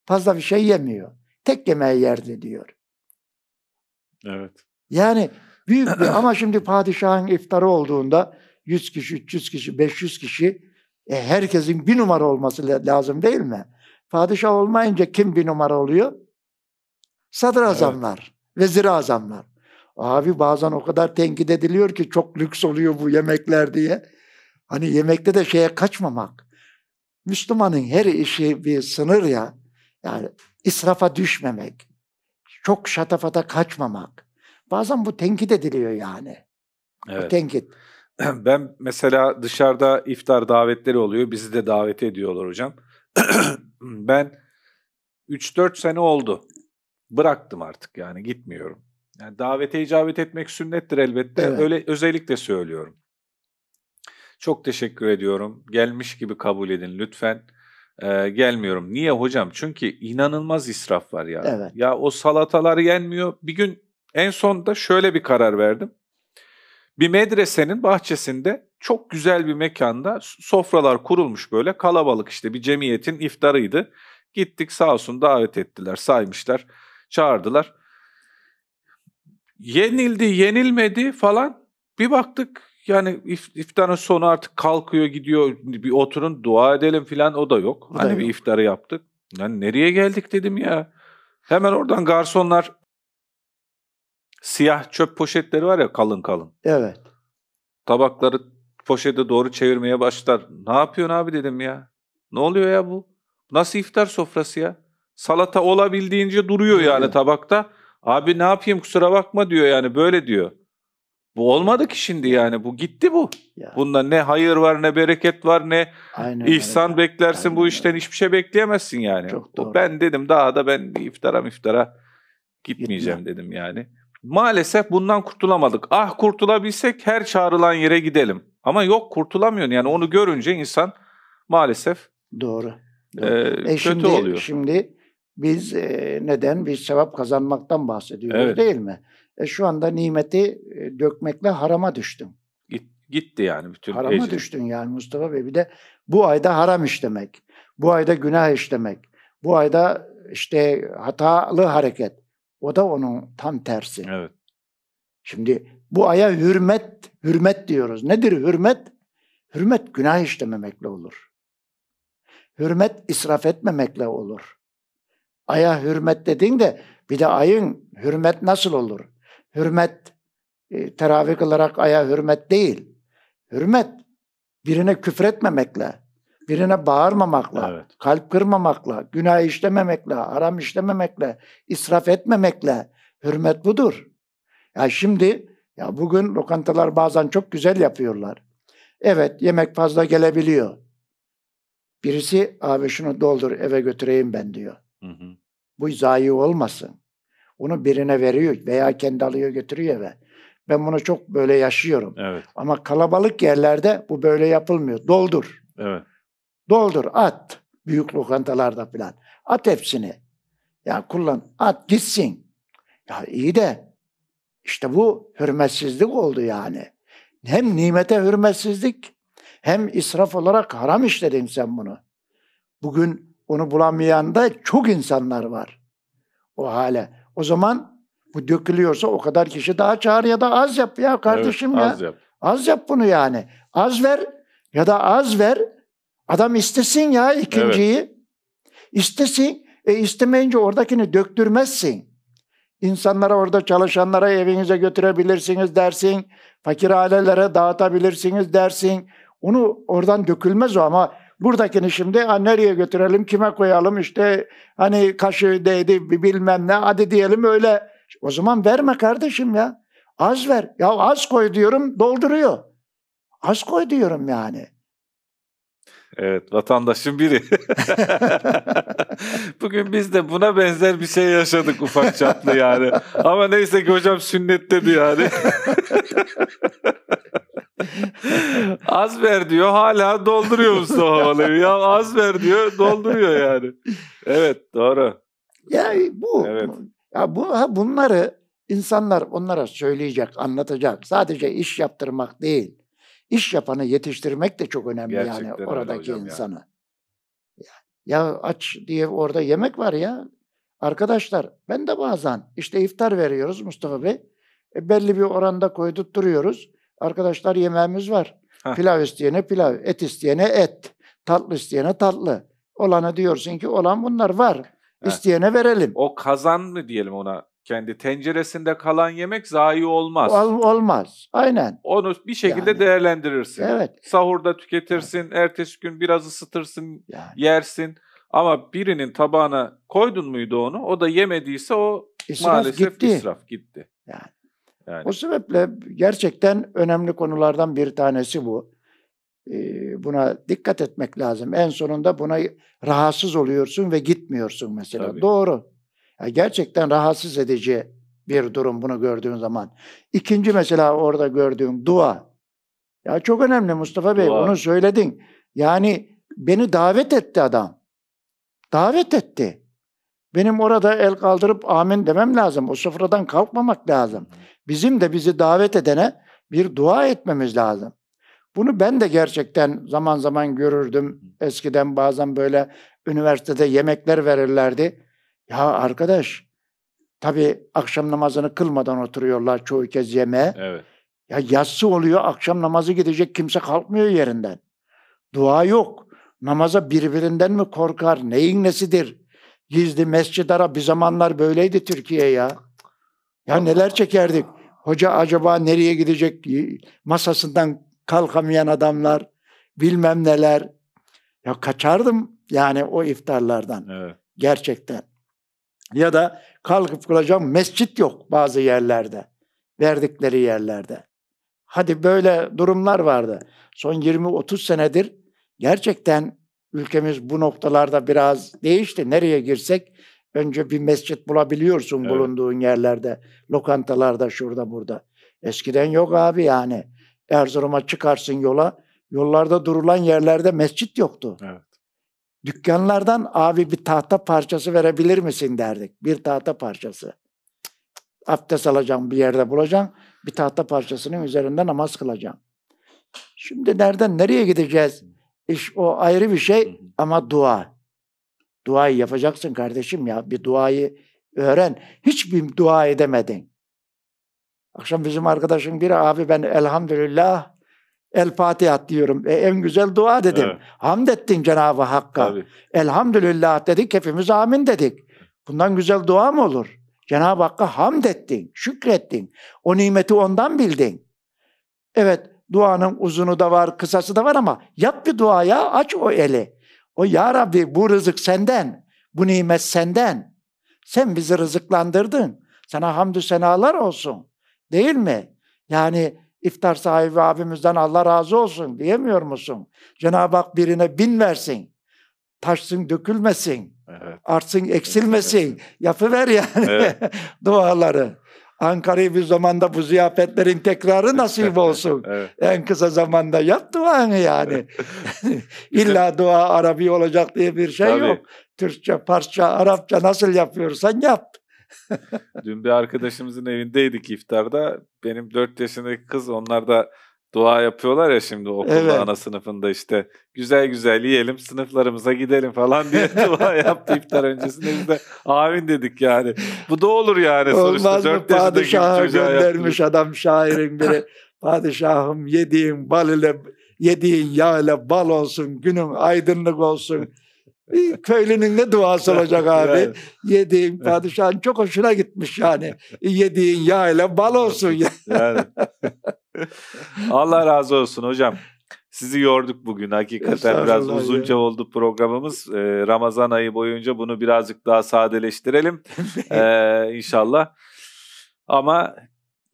Fazla bir şey yemiyor. Tek yemeği yerdi diyor. Yani büyük bir ama şimdi padişahın iftarı olduğunda 100 kişi, 300 kişi, 500 kişi e, herkesin bir numara olması lazım değil mi? Padişah olmayınca kim bir numara oluyor? Sadrazamlar, evet. vezir azamlar. Abi bazen o kadar tenkit ediliyor ki çok lüks oluyor bu yemekler diye. Hani yemekte de şeye kaçmamak. Müslümanın her işi bir sınır ya. Yani israfa düşmemek çok şatafata kaçmamak. Bazen bu tenkit ediliyor yani. Evet. Bu tenkit. Ben mesela dışarıda iftar davetleri oluyor. Bizi de davet ediyorlar hocam. ben 3-4 sene oldu. Bıraktım artık yani gitmiyorum. Yani davete icabet etmek sünnettir elbette. Evet. Öyle özellikle söylüyorum. Çok teşekkür ediyorum. Gelmiş gibi kabul edin lütfen e, gelmiyorum. Niye hocam? Çünkü inanılmaz israf var ya. Evet. Ya o salatalar yenmiyor. Bir gün en sonunda şöyle bir karar verdim. Bir medresenin bahçesinde çok güzel bir mekanda sofralar kurulmuş böyle kalabalık işte bir cemiyetin iftarıydı. Gittik sağ olsun davet ettiler, saymışlar, çağırdılar. Yenildi, yenilmedi falan. Bir baktık yani if, iftarın sonu artık kalkıyor gidiyor bir oturun dua edelim filan o da yok. O hani bir yok. iftarı yaptık. Yani nereye geldik dedim ya. Hemen oradan garsonlar siyah çöp poşetleri var ya kalın kalın. Evet. Tabakları poşete doğru çevirmeye başlar. Ne yapıyorsun abi dedim ya. Ne oluyor ya bu? Nasıl iftar sofrası ya? Salata olabildiğince duruyor yani tabakta. Abi ne yapayım kusura bakma diyor yani böyle diyor. Bu olmadı ki şimdi yani. Bu gitti bu. Ya. Bunda ne hayır var ne bereket var ne Aynen ihsan öyle. beklersin Aynen bu işten öyle. hiçbir şey bekleyemezsin yani. Çok doğru. Ben dedim daha da ben iftara iftara gitmeyeceğim Gitme. dedim yani. Maalesef bundan kurtulamadık. Ah kurtulabilsek her çağrılan yere gidelim. Ama yok kurtulamıyorsun yani onu görünce insan maalesef doğru. E, doğru. E, e kötü şimdi, oluyor. Şimdi biz e, neden? Biz sevap kazanmaktan bahsediyoruz evet. değil mi? E şu anda nimeti e, dökmekle harama düştüm. Gitti yani bütün Harama ecri. düştün yani Mustafa Bey. Bir de bu ayda haram işlemek, bu ayda günah işlemek, bu ayda işte hatalı hareket. O da onun tam tersi. Evet. Şimdi bu aya hürmet, hürmet diyoruz. Nedir hürmet? Hürmet günah işlememekle olur. Hürmet israf etmemekle olur. Aya hürmet dedin de bir de ayın hürmet nasıl olur? hürmet e, teravih olarak aya hürmet değil. Hürmet birine küfretmemekle, birine bağırmamakla, evet. kalp kırmamakla, günah işlememekle, haram işlememekle, israf etmemekle hürmet budur. Ya şimdi ya bugün lokantalar bazen çok güzel yapıyorlar. Evet yemek fazla gelebiliyor. Birisi abi şunu doldur eve götüreyim ben diyor. Hı hı. Bu zayi olmasın. Onu birine veriyor veya kendi alıyor götürüyor ve ben bunu çok böyle yaşıyorum. Evet. Ama kalabalık yerlerde bu böyle yapılmıyor. Doldur. Evet. Doldur, at. Büyük lokantalarda falan. At hepsini. Ya kullan, at gitsin. Ya iyi de işte bu hürmetsizlik oldu yani. Hem nimete hürmetsizlik hem israf olarak haram işledin sen bunu. Bugün onu bulamayan da çok insanlar var. O hale. O zaman bu dökülüyorsa o kadar kişi daha çağır ya da az yap ya kardeşim evet, ya. Az yap. az yap bunu yani. Az ver ya da az ver. Adam istesin ya ikinciyi. Evet. İstesin. E istemeyince oradakini döktürmezsin. İnsanlara orada çalışanlara evinize götürebilirsiniz dersin. Fakir ailelere dağıtabilirsiniz dersin. Onu oradan dökülmez o ama Buradakini şimdi ha, nereye götürelim, kime koyalım işte hani kaşı değdi bilmem ne hadi diyelim öyle. O zaman verme kardeşim ya. Az ver. Ya az koy diyorum dolduruyor. Az koy diyorum yani. Evet vatandaşın biri. Bugün biz de buna benzer bir şey yaşadık ufak çaplı yani. Ama neyse ki hocam sünnet dedi yani. az ver diyor hala dolduruyor musun Havaları. Ya az ver diyor dolduruyor yani. Evet doğru. ya bu evet. ya bu, bunları insanlar onlara söyleyecek, anlatacak. Sadece iş yaptırmak değil. İş yapanı yetiştirmek de çok önemli Gerçekten yani oradaki insanı. Yani. Ya aç diye orada yemek var ya. Arkadaşlar ben de bazen işte iftar veriyoruz Mustafa Bey. E, belli bir oranda koydurtturuyoruz. Arkadaşlar yemeğimiz var. Heh. Pilav isteyene pilav, et isteyene et, tatlı isteyene tatlı. Olanı diyorsun ki olan bunlar var. İsteyene verelim. O kazan mı diyelim ona? Kendi tenceresinde kalan yemek zayi olmaz. Ol- olmaz. Aynen. Onu bir şekilde Yani. değerlendirirsin. Evet. Sahurda tüketirsin, ertesi gün biraz ısıtırsın, Yani yersin. Ama birinin tabağına koydun muydu onu? O da yemediyse o israf maalesef gitti. israf gitti. Yani yani. O sebeple gerçekten önemli konulardan bir tanesi bu. Ee, buna dikkat etmek lazım. En sonunda buna rahatsız oluyorsun ve gitmiyorsun mesela. Tabii. Doğru. Yani gerçekten rahatsız edici bir durum bunu gördüğün zaman. İkinci mesela orada gördüğüm dua. Ya çok önemli Mustafa Bey, dua. onu söyledin. Yani beni davet etti adam. Davet etti. Benim orada el kaldırıp amin demem lazım. O sofradan kalkmamak lazım bizim de bizi davet edene bir dua etmemiz lazım. Bunu ben de gerçekten zaman zaman görürdüm. Eskiden bazen böyle üniversitede yemekler verirlerdi. Ya arkadaş, tabii akşam namazını kılmadan oturuyorlar çoğu kez yeme. Evet. Ya yatsı oluyor, akşam namazı gidecek kimse kalkmıyor yerinden. Dua yok. Namaza birbirinden mi korkar? Neyin nesidir? Gizli mescid ara bir zamanlar böyleydi Türkiye ya. Ya neler çekerdik. Hoca acaba nereye gidecek? Masasından kalkamayan adamlar, bilmem neler. Ya kaçardım yani o iftarlardan. Evet. Gerçekten. Ya da kalkıp kılacağım mescit yok bazı yerlerde. Verdikleri yerlerde. Hadi böyle durumlar vardı. Son 20-30 senedir gerçekten ülkemiz bu noktalarda biraz değişti. Nereye girsek Önce bir mescit bulabiliyorsun evet. bulunduğun yerlerde. Lokantalarda şurada burada. Eskiden yok abi yani. Erzurum'a çıkarsın yola. Yollarda durulan yerlerde mescit yoktu. Evet. Dükkanlardan abi bir tahta parçası verebilir misin derdik. Bir tahta parçası. Abdest alacağım bir yerde bulacağım. Bir tahta parçasının üzerinde namaz kılacağım. Şimdi nereden nereye gideceğiz? İş o ayrı bir şey ama dua. Duayı yapacaksın kardeşim ya. Bir duayı öğren. Hiçbir dua edemedin. Akşam bizim arkadaşın bir abi ben elhamdülillah El Fatiha diyorum. E, en güzel dua dedim. Evet. Hamd ettin Cenab-ı Hakk'a. Tabii. Elhamdülillah dedik hepimiz amin dedik. Bundan güzel dua mı olur? Cenab-ı Hakk'a hamd ettin, şükrettin. O nimeti ondan bildin. Evet duanın uzunu da var, kısası da var ama yap bir duaya aç o eli. O ya Rabbi bu rızık senden, bu nimet senden. Sen bizi rızıklandırdın. Sana hamdü senalar olsun. Değil mi? Yani iftar sahibi abimizden Allah razı olsun diyemiyor musun? Cenab-ı Hak birine bin versin. Taşsın dökülmesin. Evet. Artsın eksilmesin. Evet. Yapıver yani evet. duaları. Ankara'yı bir zamanda bu ziyafetlerin tekrarı nasip olsun. evet. En kısa zamanda yat duanı yani. İlla dua Arabi olacak diye bir şey Tabii. yok. Türkçe, Farsça, Arapça nasıl yapıyorsan yap. Dün bir arkadaşımızın evindeydik iftarda. Benim 4 yaşındaki kız onlar da dua yapıyorlar ya şimdi okulda evet. ana sınıfında işte güzel güzel yiyelim sınıflarımıza gidelim falan diye dua yaptı iftar öncesinde biz de amin dedik yani. Bu da olur yani Olmaz sonuçta. Olmaz mı padişaha göndermiş adam şairin biri. Padişahım yediğin bal ile yediğin yağ ile bal olsun günün aydınlık olsun. Köylünün ne duası olacak abi? Evet. Yediğin padişahın çok hoşuna gitmiş yani. Yediğin yağ ile bal olsun. yani. Allah razı olsun hocam. Sizi yorduk bugün hakikaten biraz uzunca ya. oldu programımız. Ee, Ramazan ayı boyunca bunu birazcık daha sadeleştirelim ee, inşallah. Ama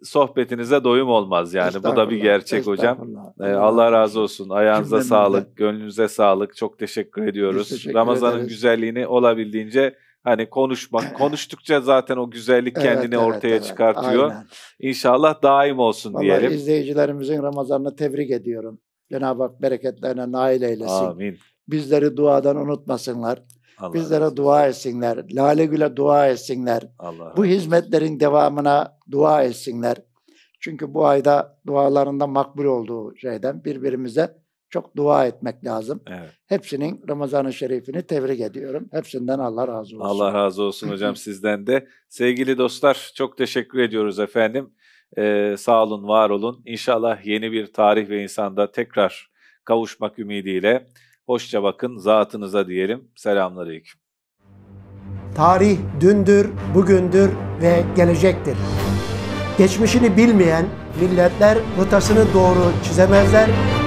sohbetinize doyum olmaz yani. Bu da bir gerçek hocam. Ee, Allah razı olsun. Ayağınıza Cümlemizde. sağlık, gönlünüze sağlık. Çok teşekkür ediyoruz. Teşekkür Ramazan'ın ederiz. güzelliğini olabildiğince hani konuşmak, konuştukça zaten o güzellik kendini evet, ortaya evet, çıkartıyor. Aynen. İnşallah daim olsun Vallahi diyelim. izleyicilerimizin Ramazan'ını tebrik ediyorum. Cenab-ı Hak bereketlerine nail eylesin. Amin. Bizleri duadan unutmasınlar. Allah Bizlere razı dua etsinler. Lale Gül'e dua etsinler. Allah Bu hizmetlerin devamına dua etsinler. Çünkü bu ayda dualarında makbul olduğu şeyden birbirimize çok dua etmek lazım. Evet. Hepsinin Ramazan-ı Şerif'ini tebrik ediyorum. Hepsinden Allah razı olsun. Allah razı olsun hocam sizden de. Sevgili dostlar çok teşekkür ediyoruz efendim. Ee, sağ olun, var olun. İnşallah yeni bir tarih ve insanda tekrar kavuşmak ümidiyle Hoşça bakın, zatınıza diyelim. Selamünaleyküm. Tarih dündür, bugündür ve gelecektir. Geçmişini bilmeyen milletler rotasını doğru çizemezler,